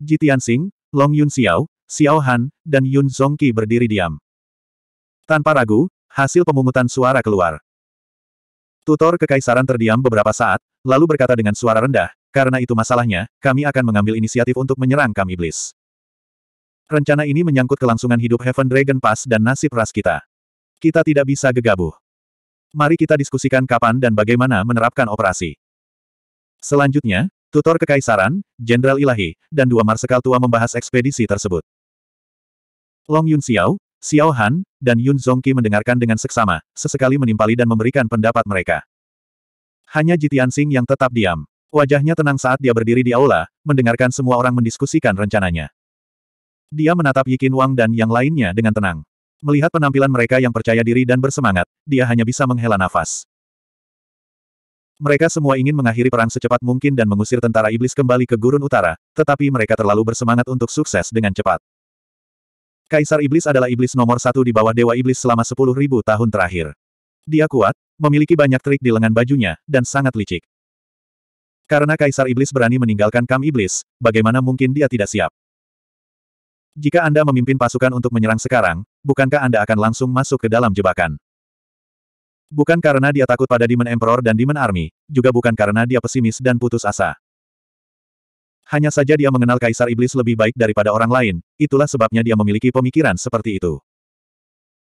Ji Tianxing, Long Yun Xiao, Xiao Han, dan Yun Zongqi berdiri diam. Tanpa ragu, hasil pemungutan suara keluar. Tutor Kekaisaran terdiam beberapa saat, lalu berkata dengan suara rendah, karena itu masalahnya, kami akan mengambil inisiatif untuk menyerang kami Iblis. Rencana ini menyangkut kelangsungan hidup Heaven Dragon Pass dan nasib ras kita. Kita tidak bisa gegabah. Mari kita diskusikan kapan dan bagaimana menerapkan operasi. Selanjutnya, Tutor Kekaisaran, Jenderal Ilahi, dan dua Marsekal Tua membahas ekspedisi tersebut. Long Yun Xiao, Xiao Han, dan Yun Zongqi mendengarkan dengan seksama, sesekali menimpali dan memberikan pendapat mereka. Hanya Jitian Xing yang tetap diam. Wajahnya tenang saat dia berdiri di aula, mendengarkan semua orang mendiskusikan rencananya. Dia menatap Yikin Wang dan yang lainnya dengan tenang. Melihat penampilan mereka yang percaya diri dan bersemangat, dia hanya bisa menghela nafas. Mereka semua ingin mengakhiri perang secepat mungkin dan mengusir tentara iblis kembali ke gurun utara, tetapi mereka terlalu bersemangat untuk sukses dengan cepat. Kaisar Iblis adalah iblis nomor satu di bawah Dewa Iblis selama sepuluh ribu tahun terakhir. Dia kuat, memiliki banyak trik di lengan bajunya, dan sangat licik. Karena Kaisar Iblis berani meninggalkan Kam Iblis, bagaimana mungkin dia tidak siap? Jika Anda memimpin pasukan untuk menyerang sekarang, bukankah Anda akan langsung masuk ke dalam jebakan? Bukan karena dia takut pada Demon Emperor dan Demon Army, juga bukan karena dia pesimis dan putus asa. Hanya saja dia mengenal Kaisar Iblis lebih baik daripada orang lain, itulah sebabnya dia memiliki pemikiran seperti itu.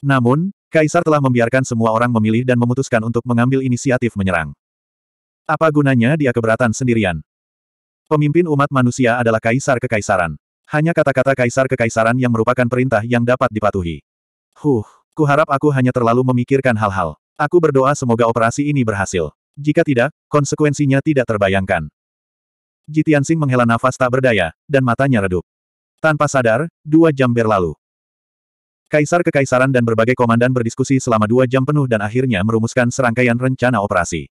Namun, Kaisar telah membiarkan semua orang memilih dan memutuskan untuk mengambil inisiatif menyerang. Apa gunanya dia keberatan sendirian? Pemimpin umat manusia adalah Kaisar Kekaisaran. Hanya kata-kata Kaisar Kekaisaran yang merupakan perintah yang dapat dipatuhi. Huh, kuharap aku hanya terlalu memikirkan hal-hal. Aku berdoa semoga operasi ini berhasil. Jika tidak, konsekuensinya tidak terbayangkan. Jitian Sing menghela nafas tak berdaya, dan matanya redup. Tanpa sadar, dua jam berlalu. Kaisar kekaisaran dan berbagai komandan berdiskusi selama dua jam penuh dan akhirnya merumuskan serangkaian rencana operasi.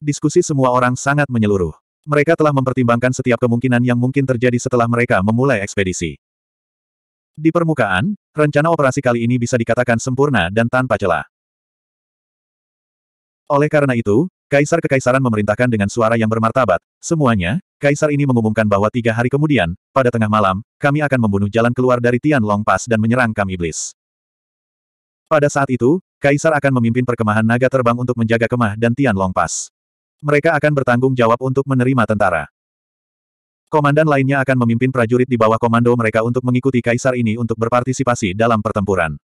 Diskusi semua orang sangat menyeluruh. Mereka telah mempertimbangkan setiap kemungkinan yang mungkin terjadi setelah mereka memulai ekspedisi. Di permukaan, rencana operasi kali ini bisa dikatakan sempurna dan tanpa celah. Oleh karena itu, Kaisar Kekaisaran memerintahkan dengan suara yang bermartabat, semuanya, Kaisar ini mengumumkan bahwa tiga hari kemudian, pada tengah malam, kami akan membunuh jalan keluar dari Tianlong Pass dan menyerang kami Iblis. Pada saat itu, Kaisar akan memimpin perkemahan naga terbang untuk menjaga kemah dan Tianlong Pass. Mereka akan bertanggung jawab untuk menerima tentara. Komandan lainnya akan memimpin prajurit di bawah komando mereka untuk mengikuti Kaisar ini untuk berpartisipasi dalam pertempuran.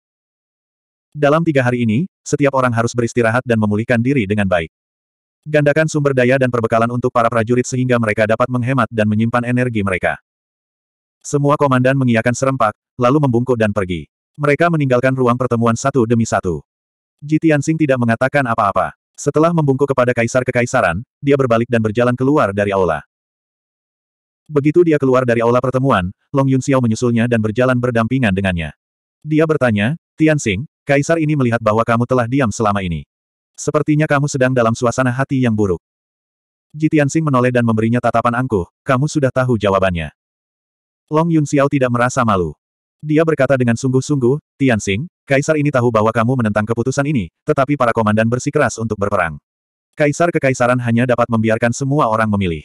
Dalam tiga hari ini, setiap orang harus beristirahat dan memulihkan diri dengan baik. Gandakan sumber daya dan perbekalan untuk para prajurit sehingga mereka dapat menghemat dan menyimpan energi mereka. Semua komandan mengiakan serempak, lalu membungkuk dan pergi. Mereka meninggalkan ruang pertemuan satu demi satu. Ji Tianxing tidak mengatakan apa-apa. Setelah membungkuk kepada kaisar kekaisaran, dia berbalik dan berjalan keluar dari aula. Begitu dia keluar dari aula pertemuan, Long Yun Xiao menyusulnya dan berjalan berdampingan dengannya. Dia bertanya, Tian kaisar ini melihat bahwa kamu telah diam selama ini. Sepertinya kamu sedang dalam suasana hati yang buruk. Jitiansing menoleh dan memberinya tatapan angkuh, kamu sudah tahu jawabannya. Long Yun Xiao tidak merasa malu. Dia berkata dengan sungguh-sungguh, Tianxing, Kaisar ini tahu bahwa kamu menentang keputusan ini, tetapi para komandan bersikeras untuk berperang. Kaisar kekaisaran hanya dapat membiarkan semua orang memilih.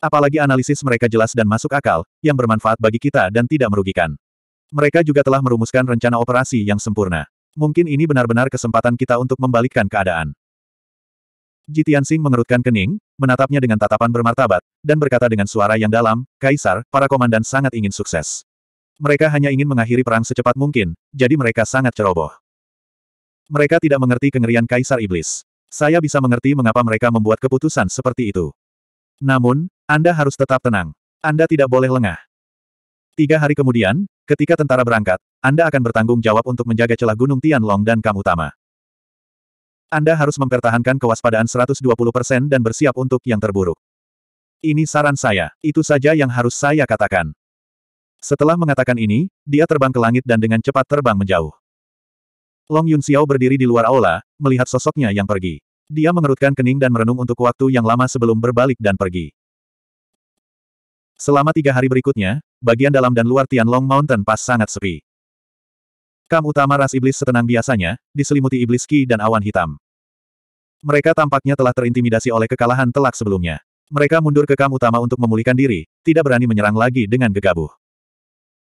Apalagi analisis mereka jelas dan masuk akal, yang bermanfaat bagi kita dan tidak merugikan. Mereka juga telah merumuskan rencana operasi yang sempurna. Mungkin ini benar-benar kesempatan kita untuk membalikkan keadaan. Jitian Sing mengerutkan kening, menatapnya dengan tatapan bermartabat, dan berkata dengan suara yang dalam, Kaisar, para komandan sangat ingin sukses. Mereka hanya ingin mengakhiri perang secepat mungkin, jadi mereka sangat ceroboh. Mereka tidak mengerti kengerian Kaisar Iblis. Saya bisa mengerti mengapa mereka membuat keputusan seperti itu. Namun, Anda harus tetap tenang. Anda tidak boleh lengah. Tiga hari kemudian, ketika tentara berangkat, anda akan bertanggung jawab untuk menjaga celah Gunung Tianlong dan Kam Utama. Anda harus mempertahankan kewaspadaan 120% dan bersiap untuk yang terburuk. Ini saran saya, itu saja yang harus saya katakan. Setelah mengatakan ini, dia terbang ke langit dan dengan cepat terbang menjauh. Long Yun Xiao berdiri di luar aula, melihat sosoknya yang pergi. Dia mengerutkan kening dan merenung untuk waktu yang lama sebelum berbalik dan pergi. Selama tiga hari berikutnya, bagian dalam dan luar Tianlong Mountain pas sangat sepi. Kam utama ras iblis setenang biasanya, diselimuti iblis ki dan awan hitam. Mereka tampaknya telah terintimidasi oleh kekalahan telak sebelumnya. Mereka mundur ke kam utama untuk memulihkan diri, tidak berani menyerang lagi dengan gegabah.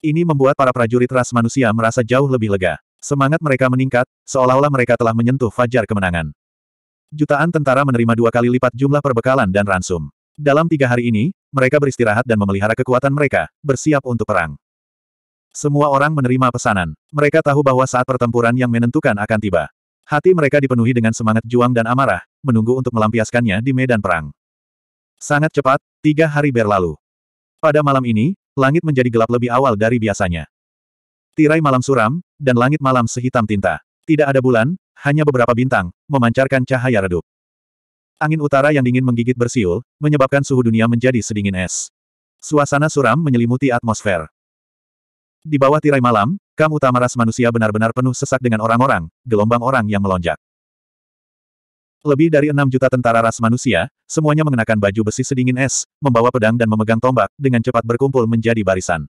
Ini membuat para prajurit ras manusia merasa jauh lebih lega. Semangat mereka meningkat, seolah-olah mereka telah menyentuh fajar kemenangan. Jutaan tentara menerima dua kali lipat jumlah perbekalan dan ransum. Dalam tiga hari ini, mereka beristirahat dan memelihara kekuatan mereka, bersiap untuk perang. Semua orang menerima pesanan. Mereka tahu bahwa saat pertempuran yang menentukan akan tiba. Hati mereka dipenuhi dengan semangat juang dan amarah, menunggu untuk melampiaskannya di medan perang. Sangat cepat, tiga hari berlalu. Pada malam ini, langit menjadi gelap lebih awal dari biasanya. Tirai malam suram, dan langit malam sehitam tinta. Tidak ada bulan, hanya beberapa bintang, memancarkan cahaya redup. Angin utara yang dingin menggigit bersiul, menyebabkan suhu dunia menjadi sedingin es. Suasana suram menyelimuti atmosfer. Di bawah tirai malam, kam utama ras manusia benar-benar penuh sesak dengan orang-orang, gelombang orang yang melonjak. Lebih dari enam juta tentara ras manusia, semuanya mengenakan baju besi sedingin es, membawa pedang dan memegang tombak, dengan cepat berkumpul menjadi barisan.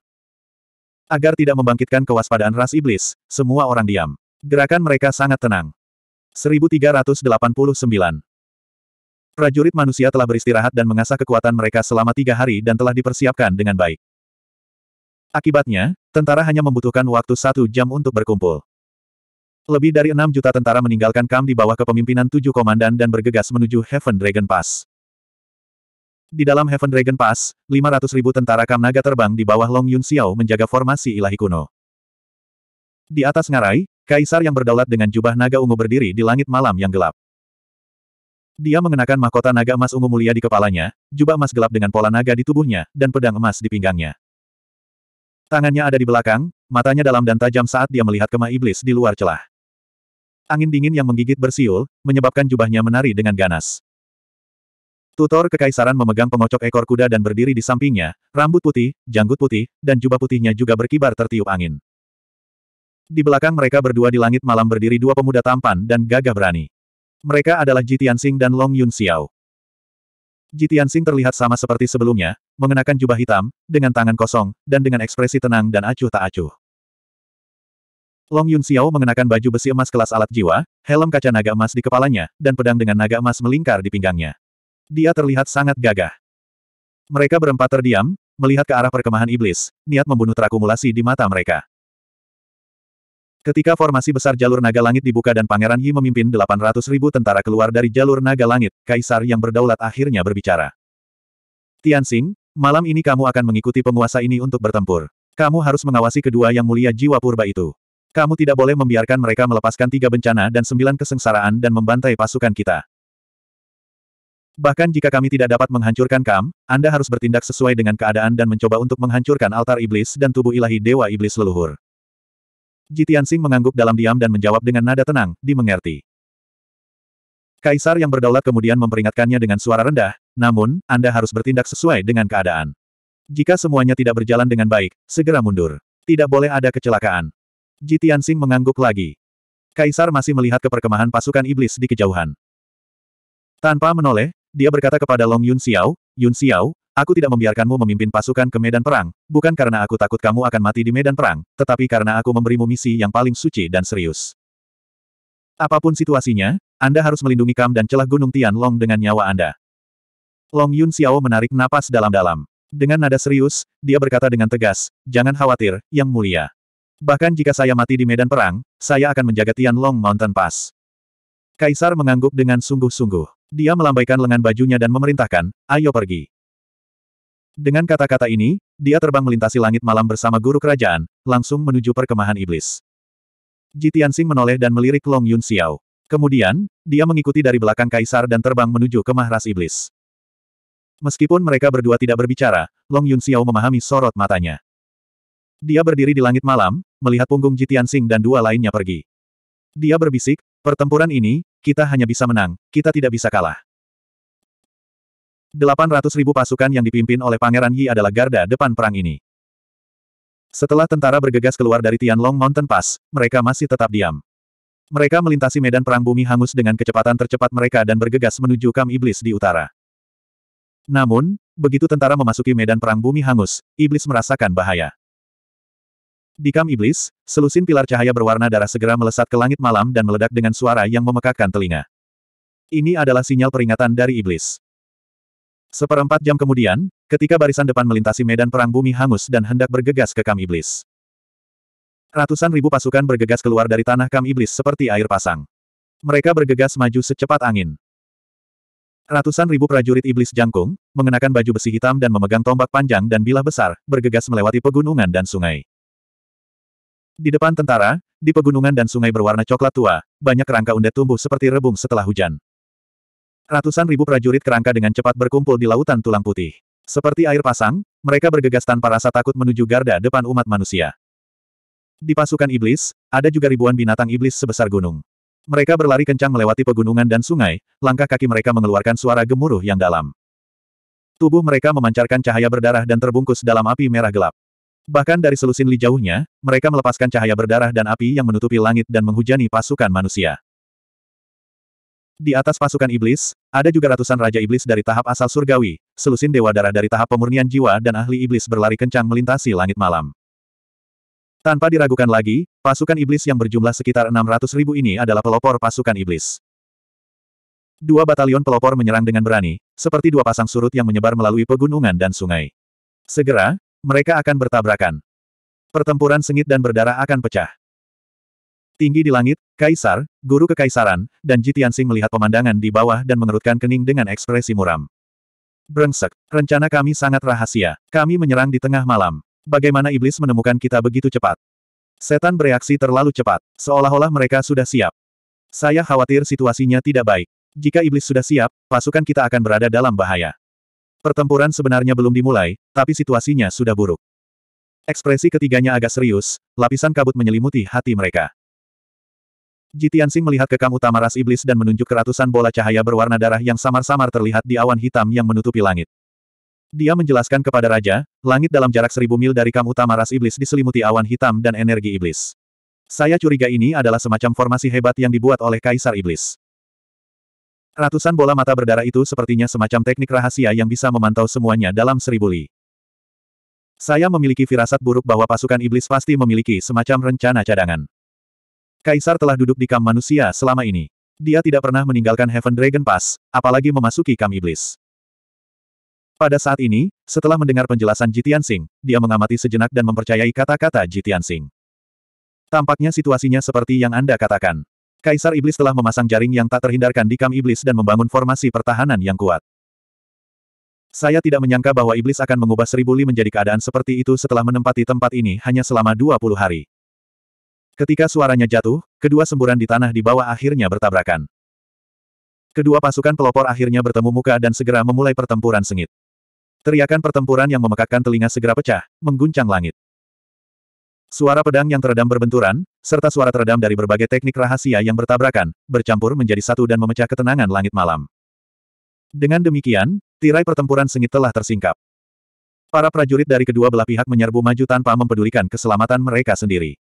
Agar tidak membangkitkan kewaspadaan ras iblis, semua orang diam. Gerakan mereka sangat tenang. 1389 Prajurit manusia telah beristirahat dan mengasah kekuatan mereka selama tiga hari dan telah dipersiapkan dengan baik. Akibatnya, tentara hanya membutuhkan waktu satu jam untuk berkumpul. Lebih dari enam juta tentara meninggalkan kam di bawah kepemimpinan tujuh komandan dan bergegas menuju Heaven Dragon Pass. Di dalam Heaven Dragon Pass, 500 ribu tentara Kam Naga terbang di bawah Long Yun Xiao menjaga formasi ilahi kuno. Di atas ngarai, Kaisar yang berdaulat dengan jubah naga ungu berdiri di langit malam yang gelap. Dia mengenakan mahkota naga emas ungu mulia di kepalanya, jubah emas gelap dengan pola naga di tubuhnya, dan pedang emas di pinggangnya. Tangannya ada di belakang, matanya dalam dan tajam saat dia melihat kemah iblis di luar celah. Angin dingin yang menggigit bersiul, menyebabkan jubahnya menari dengan ganas. Tutor Kekaisaran memegang pengocok ekor kuda dan berdiri di sampingnya, rambut putih, janggut putih, dan jubah putihnya juga berkibar tertiup angin. Di belakang mereka berdua di langit malam berdiri dua pemuda tampan dan gagah berani. Mereka adalah Jitian Sing dan Long Yun Xiao. Jitian Sing terlihat sama seperti sebelumnya, mengenakan jubah hitam, dengan tangan kosong, dan dengan ekspresi tenang dan acuh tak acuh. Long Yun Xiao mengenakan baju besi emas kelas alat jiwa, helm kaca naga emas di kepalanya, dan pedang dengan naga emas melingkar di pinggangnya. Dia terlihat sangat gagah. Mereka berempat terdiam, melihat ke arah perkemahan iblis, niat membunuh terakumulasi di mata mereka. Ketika formasi besar jalur naga langit dibuka dan Pangeran Yi memimpin 800 ribu tentara keluar dari jalur naga langit, Kaisar yang berdaulat akhirnya berbicara. Tianxing, malam ini kamu akan mengikuti penguasa ini untuk bertempur. Kamu harus mengawasi kedua yang mulia jiwa purba itu. Kamu tidak boleh membiarkan mereka melepaskan tiga bencana dan sembilan kesengsaraan dan membantai pasukan kita. Bahkan jika kami tidak dapat menghancurkan Kam, Anda harus bertindak sesuai dengan keadaan dan mencoba untuk menghancurkan altar iblis dan tubuh ilahi Dewa Iblis Leluhur. Sing mengangguk dalam diam dan menjawab dengan nada tenang, dimengerti. Kaisar yang berdaulat kemudian memperingatkannya dengan suara rendah, namun, Anda harus bertindak sesuai dengan keadaan. Jika semuanya tidak berjalan dengan baik, segera mundur. Tidak boleh ada kecelakaan. Sing mengangguk lagi. Kaisar masih melihat keperkemahan pasukan iblis di kejauhan. Tanpa menoleh, dia berkata kepada Long Yun Xiao, Yun Xiao, Aku tidak membiarkanmu memimpin pasukan ke medan perang, bukan karena aku takut kamu akan mati di medan perang, tetapi karena aku memberimu misi yang paling suci dan serius. Apapun situasinya, Anda harus melindungi Kam dan celah Gunung Tian Long dengan nyawa Anda. Long Yun Xiao menarik napas dalam-dalam. Dengan nada serius, dia berkata dengan tegas, Jangan khawatir, Yang Mulia. Bahkan jika saya mati di medan perang, saya akan menjaga Tian Long Mountain Pass. Kaisar mengangguk dengan sungguh-sungguh. Dia melambaikan lengan bajunya dan memerintahkan, ayo pergi. Dengan kata-kata ini, dia terbang melintasi langit malam bersama guru kerajaan, langsung menuju perkemahan iblis. Jitiansing menoleh dan melirik Long Yun Xiao. Kemudian, dia mengikuti dari belakang kaisar dan terbang menuju ke mahras iblis. Meskipun mereka berdua tidak berbicara, Long Yun Xiao memahami sorot matanya. Dia berdiri di langit malam, melihat punggung Jitiansing dan dua lainnya pergi. Dia berbisik, pertempuran ini, kita hanya bisa menang, kita tidak bisa kalah ribu pasukan yang dipimpin oleh Pangeran Yi adalah garda depan perang ini. Setelah tentara bergegas keluar dari Tianlong Mountain Pass, mereka masih tetap diam. Mereka melintasi medan perang bumi hangus dengan kecepatan tercepat mereka dan bergegas menuju Kam Iblis di utara. Namun, begitu tentara memasuki medan perang bumi hangus, Iblis merasakan bahaya. Di Kam Iblis, selusin pilar cahaya berwarna darah segera melesat ke langit malam dan meledak dengan suara yang memekakkan telinga. Ini adalah sinyal peringatan dari Iblis. Seperempat jam kemudian, ketika barisan depan melintasi medan perang bumi hangus dan hendak bergegas ke Kam Iblis. Ratusan ribu pasukan bergegas keluar dari tanah Kam Iblis seperti air pasang. Mereka bergegas maju secepat angin. Ratusan ribu prajurit Iblis jangkung, mengenakan baju besi hitam dan memegang tombak panjang dan bilah besar, bergegas melewati pegunungan dan sungai. Di depan tentara, di pegunungan dan sungai berwarna coklat tua, banyak rangka undet tumbuh seperti rebung setelah hujan. Ratusan ribu prajurit kerangka dengan cepat berkumpul di lautan tulang putih. Seperti air pasang, mereka bergegas tanpa rasa takut menuju garda depan umat manusia. Di pasukan iblis, ada juga ribuan binatang iblis sebesar gunung. Mereka berlari kencang melewati pegunungan dan sungai, langkah kaki mereka mengeluarkan suara gemuruh yang dalam. Tubuh mereka memancarkan cahaya berdarah dan terbungkus dalam api merah gelap. Bahkan dari selusin li jauhnya, mereka melepaskan cahaya berdarah dan api yang menutupi langit dan menghujani pasukan manusia. Di atas pasukan iblis, ada juga ratusan raja iblis dari tahap asal surgawi, selusin dewa darah dari tahap pemurnian jiwa dan ahli iblis berlari kencang melintasi langit malam. Tanpa diragukan lagi, pasukan iblis yang berjumlah sekitar 600 ribu ini adalah pelopor pasukan iblis. Dua batalion pelopor menyerang dengan berani, seperti dua pasang surut yang menyebar melalui pegunungan dan sungai. Segera, mereka akan bertabrakan. Pertempuran sengit dan berdarah akan pecah. Tinggi di langit, kaisar, guru kekaisaran, dan Jitiansing melihat pemandangan di bawah dan mengerutkan kening dengan ekspresi muram. Brengsek, rencana kami sangat rahasia. Kami menyerang di tengah malam. Bagaimana iblis menemukan kita begitu cepat? Setan bereaksi terlalu cepat, seolah-olah mereka sudah siap. Saya khawatir situasinya tidak baik. Jika iblis sudah siap, pasukan kita akan berada dalam bahaya. Pertempuran sebenarnya belum dimulai, tapi situasinya sudah buruk. Ekspresi ketiganya agak serius, lapisan kabut menyelimuti hati mereka. Jitian Sing melihat kekam utama ras iblis dan menunjuk ke ratusan bola cahaya berwarna darah yang samar-samar terlihat di awan hitam yang menutupi langit. Dia menjelaskan kepada Raja, langit dalam jarak seribu mil dari kam utama ras iblis diselimuti awan hitam dan energi iblis. Saya curiga ini adalah semacam formasi hebat yang dibuat oleh Kaisar Iblis. Ratusan bola mata berdarah itu sepertinya semacam teknik rahasia yang bisa memantau semuanya dalam seribu li. Saya memiliki firasat buruk bahwa pasukan iblis pasti memiliki semacam rencana cadangan. Kaisar telah duduk di kam manusia selama ini. Dia tidak pernah meninggalkan Heaven Dragon Pass, apalagi memasuki kam iblis. Pada saat ini, setelah mendengar penjelasan Jitian Sing, dia mengamati sejenak dan mempercayai kata-kata Jitian Sing. Tampaknya situasinya seperti yang Anda katakan. Kaisar Iblis telah memasang jaring yang tak terhindarkan di kam iblis dan membangun formasi pertahanan yang kuat. Saya tidak menyangka bahwa Iblis akan mengubah Seribu Li menjadi keadaan seperti itu setelah menempati tempat ini hanya selama 20 hari. Ketika suaranya jatuh, kedua semburan di tanah di bawah akhirnya bertabrakan. Kedua pasukan pelopor akhirnya bertemu muka dan segera memulai pertempuran sengit. Teriakan pertempuran yang memekakkan telinga segera pecah, mengguncang langit. Suara pedang yang teredam berbenturan, serta suara teredam dari berbagai teknik rahasia yang bertabrakan, bercampur menjadi satu dan memecah ketenangan langit malam. Dengan demikian, tirai pertempuran sengit telah tersingkap. Para prajurit dari kedua belah pihak menyerbu maju tanpa mempedulikan keselamatan mereka sendiri.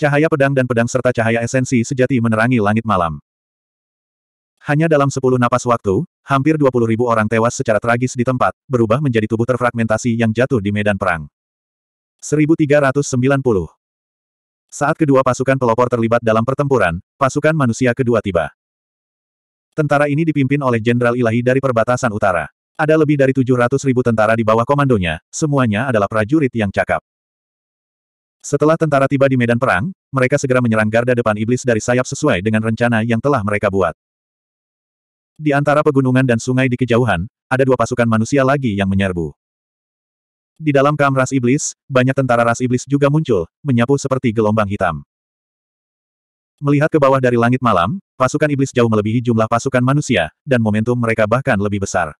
Cahaya pedang dan pedang serta cahaya esensi sejati menerangi langit malam. Hanya dalam sepuluh napas waktu, hampir dua puluh ribu orang tewas secara tragis di tempat, berubah menjadi tubuh terfragmentasi yang jatuh di medan perang. 1390 Saat kedua pasukan pelopor terlibat dalam pertempuran, pasukan manusia kedua tiba. Tentara ini dipimpin oleh Jenderal Ilahi dari perbatasan utara. Ada lebih dari 700 ribu tentara di bawah komandonya, semuanya adalah prajurit yang cakap. Setelah tentara tiba di medan perang, mereka segera menyerang garda depan iblis dari sayap sesuai dengan rencana yang telah mereka buat. Di antara pegunungan dan sungai di kejauhan, ada dua pasukan manusia lagi yang menyerbu. Di dalam kam ras iblis, banyak tentara ras iblis juga muncul, menyapu seperti gelombang hitam. Melihat ke bawah dari langit malam, pasukan iblis jauh melebihi jumlah pasukan manusia, dan momentum mereka bahkan lebih besar.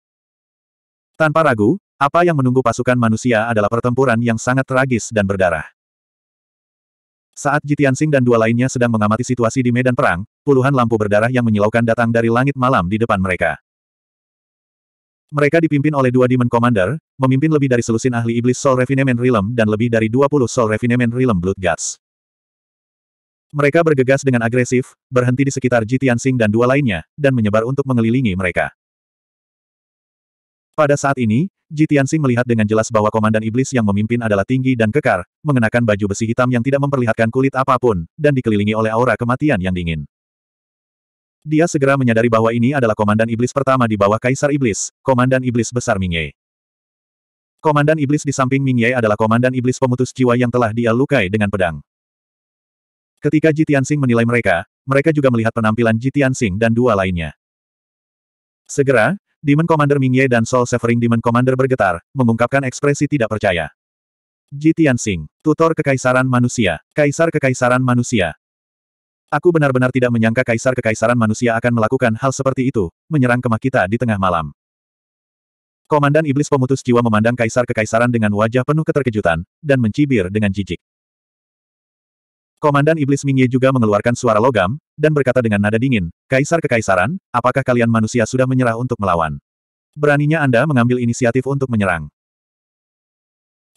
Tanpa ragu, apa yang menunggu pasukan manusia adalah pertempuran yang sangat tragis dan berdarah. Saat Jitian Sing dan dua lainnya sedang mengamati situasi di medan perang, puluhan lampu berdarah yang menyilaukan datang dari langit malam di depan mereka. Mereka dipimpin oleh dua Demon Commander, memimpin lebih dari selusin ahli iblis Soul Refinement Realm dan lebih dari 20 Soul Refinement Realm Blood Guts. Mereka bergegas dengan agresif, berhenti di sekitar Jitian Sing dan dua lainnya, dan menyebar untuk mengelilingi mereka. Pada saat ini, Ji Tianxing melihat dengan jelas bahwa komandan iblis yang memimpin adalah tinggi dan kekar, mengenakan baju besi hitam yang tidak memperlihatkan kulit apapun, dan dikelilingi oleh aura kematian yang dingin. Dia segera menyadari bahwa ini adalah komandan iblis pertama di bawah Kaisar Iblis, komandan iblis besar Mingye. Komandan iblis di samping Mingye adalah komandan iblis pemutus jiwa yang telah dia lukai dengan pedang. Ketika Ji Tianxing menilai mereka, mereka juga melihat penampilan Ji Tianxing dan dua lainnya. Segera, Demon Commander Mingye dan Soul Severing Demon Commander bergetar, mengungkapkan ekspresi tidak percaya. Jitian Tianxing, tutor kekaisaran manusia, kaisar kekaisaran manusia. Aku benar-benar tidak menyangka kaisar kekaisaran manusia akan melakukan hal seperti itu, menyerang kemah kita di tengah malam. Komandan Iblis Pemutus Jiwa memandang kaisar kekaisaran dengan wajah penuh keterkejutan, dan mencibir dengan jijik. Komandan Iblis Mingye juga mengeluarkan suara logam, dan berkata dengan nada dingin, Kaisar Kekaisaran, apakah kalian manusia sudah menyerah untuk melawan? Beraninya Anda mengambil inisiatif untuk menyerang.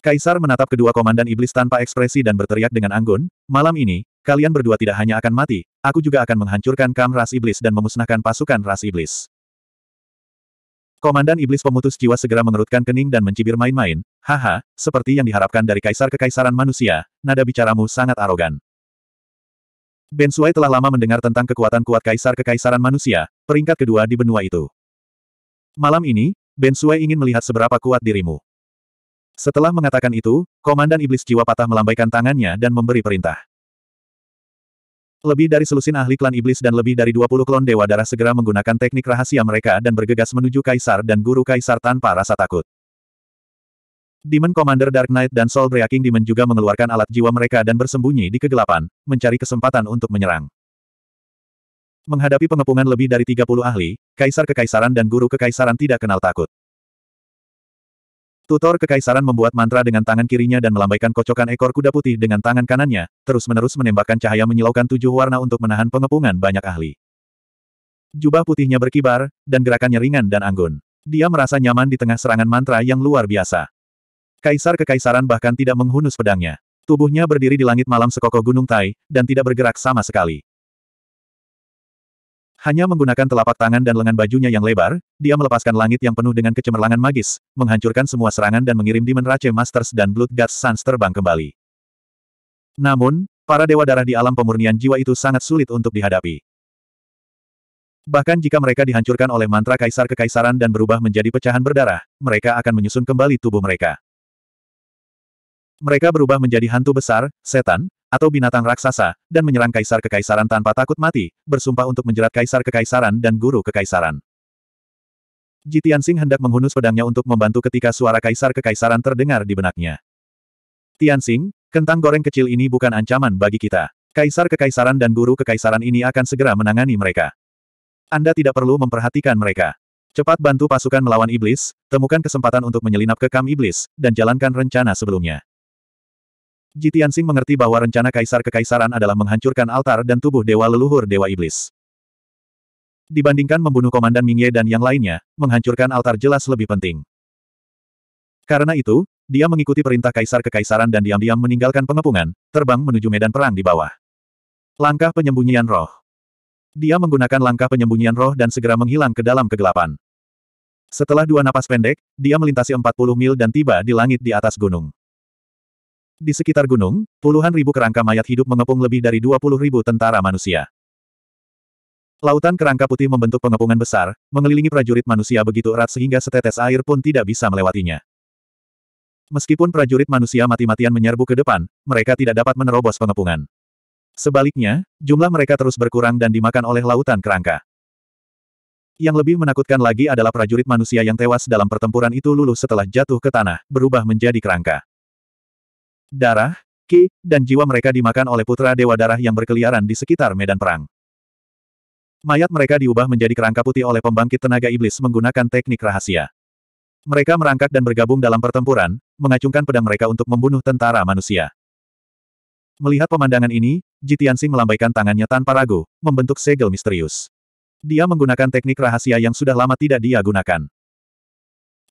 Kaisar menatap kedua komandan iblis tanpa ekspresi dan berteriak dengan anggun, malam ini, kalian berdua tidak hanya akan mati, aku juga akan menghancurkan kam ras iblis dan memusnahkan pasukan ras iblis. Komandan iblis pemutus jiwa segera mengerutkan kening dan mencibir main-main, haha, seperti yang diharapkan dari kaisar kekaisaran manusia, nada bicaramu sangat arogan. Ben Sui telah lama mendengar tentang kekuatan kuat kaisar kekaisaran manusia, peringkat kedua di benua itu. Malam ini, Ben Sui ingin melihat seberapa kuat dirimu. Setelah mengatakan itu, Komandan Iblis Jiwa Patah melambaikan tangannya dan memberi perintah. Lebih dari selusin ahli klan iblis dan lebih dari 20 klon Dewa Darah segera menggunakan teknik rahasia mereka dan bergegas menuju Kaisar dan Guru Kaisar tanpa rasa takut. Demon Commander Dark Knight dan Soul Breaking Demon juga mengeluarkan alat jiwa mereka dan bersembunyi di kegelapan, mencari kesempatan untuk menyerang. Menghadapi pengepungan lebih dari 30 ahli, kaisar kekaisaran dan guru kekaisaran tidak kenal takut. Tutor kekaisaran membuat mantra dengan tangan kirinya dan melambaikan kocokan ekor kuda putih dengan tangan kanannya, terus-menerus menembakkan cahaya menyilaukan tujuh warna untuk menahan pengepungan banyak ahli. Jubah putihnya berkibar, dan gerakannya ringan dan anggun. Dia merasa nyaman di tengah serangan mantra yang luar biasa. Kaisar Kekaisaran bahkan tidak menghunus pedangnya. Tubuhnya berdiri di langit malam sekokoh Gunung Tai, dan tidak bergerak sama sekali. Hanya menggunakan telapak tangan dan lengan bajunya yang lebar, dia melepaskan langit yang penuh dengan kecemerlangan magis, menghancurkan semua serangan dan mengirim Demon Rache Masters dan Blood Guts Suns terbang kembali. Namun, para dewa darah di alam pemurnian jiwa itu sangat sulit untuk dihadapi. Bahkan jika mereka dihancurkan oleh mantra kaisar kekaisaran dan berubah menjadi pecahan berdarah, mereka akan menyusun kembali tubuh mereka. Mereka berubah menjadi hantu besar, setan, atau binatang raksasa, dan menyerang kaisar kekaisaran tanpa takut mati, bersumpah untuk menjerat kaisar kekaisaran dan guru kekaisaran. Jitian Sing hendak menghunus pedangnya untuk membantu ketika suara kaisar kekaisaran terdengar di benaknya. Tian Sing, kentang goreng kecil ini bukan ancaman bagi kita. Kaisar kekaisaran dan guru kekaisaran ini akan segera menangani mereka. Anda tidak perlu memperhatikan mereka. Cepat bantu pasukan melawan iblis, temukan kesempatan untuk menyelinap ke kam iblis, dan jalankan rencana sebelumnya. Jitian mengerti bahwa rencana kaisar kekaisaran adalah menghancurkan altar dan tubuh dewa leluhur dewa iblis. Dibandingkan membunuh Komandan Mingye dan yang lainnya, menghancurkan altar jelas lebih penting. Karena itu, dia mengikuti perintah kaisar kekaisaran dan diam-diam meninggalkan pengepungan, terbang menuju medan perang di bawah. Langkah penyembunyian roh. Dia menggunakan langkah penyembunyian roh dan segera menghilang ke dalam kegelapan. Setelah dua napas pendek, dia melintasi 40 mil dan tiba di langit di atas gunung. Di sekitar gunung, puluhan ribu kerangka mayat hidup mengepung lebih dari dua puluh ribu tentara manusia. Lautan kerangka putih membentuk pengepungan besar, mengelilingi prajurit manusia begitu erat sehingga setetes air pun tidak bisa melewatinya. Meskipun prajurit manusia mati-matian menyerbu ke depan, mereka tidak dapat menerobos pengepungan. Sebaliknya, jumlah mereka terus berkurang dan dimakan oleh lautan kerangka. Yang lebih menakutkan lagi adalah prajurit manusia yang tewas dalam pertempuran itu luluh setelah jatuh ke tanah, berubah menjadi kerangka darah, ki, dan jiwa mereka dimakan oleh putra dewa darah yang berkeliaran di sekitar medan perang. Mayat mereka diubah menjadi kerangka putih oleh pembangkit tenaga iblis menggunakan teknik rahasia. Mereka merangkak dan bergabung dalam pertempuran, mengacungkan pedang mereka untuk membunuh tentara manusia. Melihat pemandangan ini, Jitiansing melambaikan tangannya tanpa ragu, membentuk segel misterius. Dia menggunakan teknik rahasia yang sudah lama tidak dia gunakan.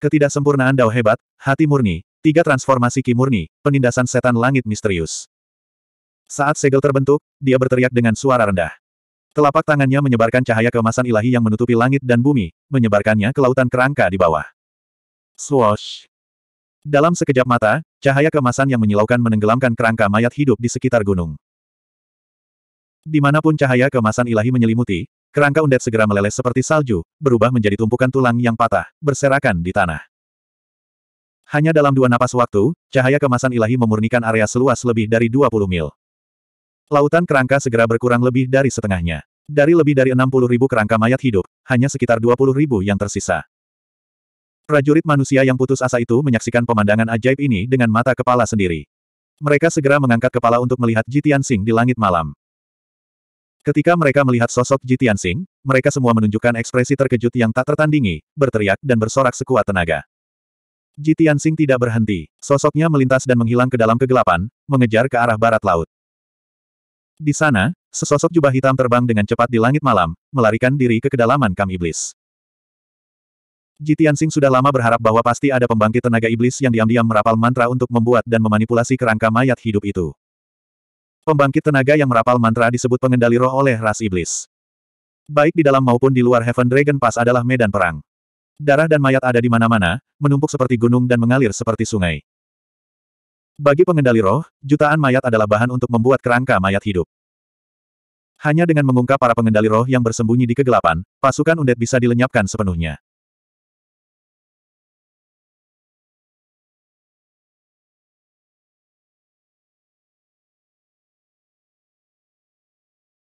Ketidaksempurnaan Dao hebat, hati murni, Tiga transformasi kimurni, penindasan setan langit misterius. Saat segel terbentuk, dia berteriak dengan suara rendah. Telapak tangannya menyebarkan cahaya keemasan ilahi yang menutupi langit dan bumi, menyebarkannya ke lautan kerangka di bawah. Swoosh! Dalam sekejap mata, cahaya keemasan yang menyilaukan menenggelamkan kerangka mayat hidup di sekitar gunung. Dimanapun cahaya keemasan ilahi menyelimuti, kerangka undet segera meleleh seperti salju, berubah menjadi tumpukan tulang yang patah, berserakan di tanah. Hanya dalam dua napas waktu, cahaya kemasan ilahi memurnikan area seluas lebih dari 20 mil. Lautan kerangka segera berkurang lebih dari setengahnya. Dari lebih dari 60 ribu kerangka mayat hidup, hanya sekitar 20 ribu yang tersisa. Prajurit manusia yang putus asa itu menyaksikan pemandangan ajaib ini dengan mata kepala sendiri. Mereka segera mengangkat kepala untuk melihat Jitian Sing di langit malam. Ketika mereka melihat sosok Jitian Sing, mereka semua menunjukkan ekspresi terkejut yang tak tertandingi, berteriak dan bersorak sekuat tenaga. Ji Tianxing tidak berhenti, sosoknya melintas dan menghilang ke dalam kegelapan, mengejar ke arah barat laut. Di sana, sesosok jubah hitam terbang dengan cepat di langit malam, melarikan diri ke kedalaman kam iblis. Ji Tianxing sudah lama berharap bahwa pasti ada pembangkit tenaga iblis yang diam-diam merapal mantra untuk membuat dan memanipulasi kerangka mayat hidup itu. Pembangkit tenaga yang merapal mantra disebut pengendali roh oleh ras iblis. Baik di dalam maupun di luar Heaven Dragon Pass adalah medan perang. Darah dan mayat ada di mana-mana, menumpuk seperti gunung dan mengalir seperti sungai. Bagi pengendali roh, jutaan mayat adalah bahan untuk membuat kerangka mayat hidup. Hanya dengan mengungkap para pengendali roh yang bersembunyi di kegelapan, pasukan undet bisa dilenyapkan sepenuhnya.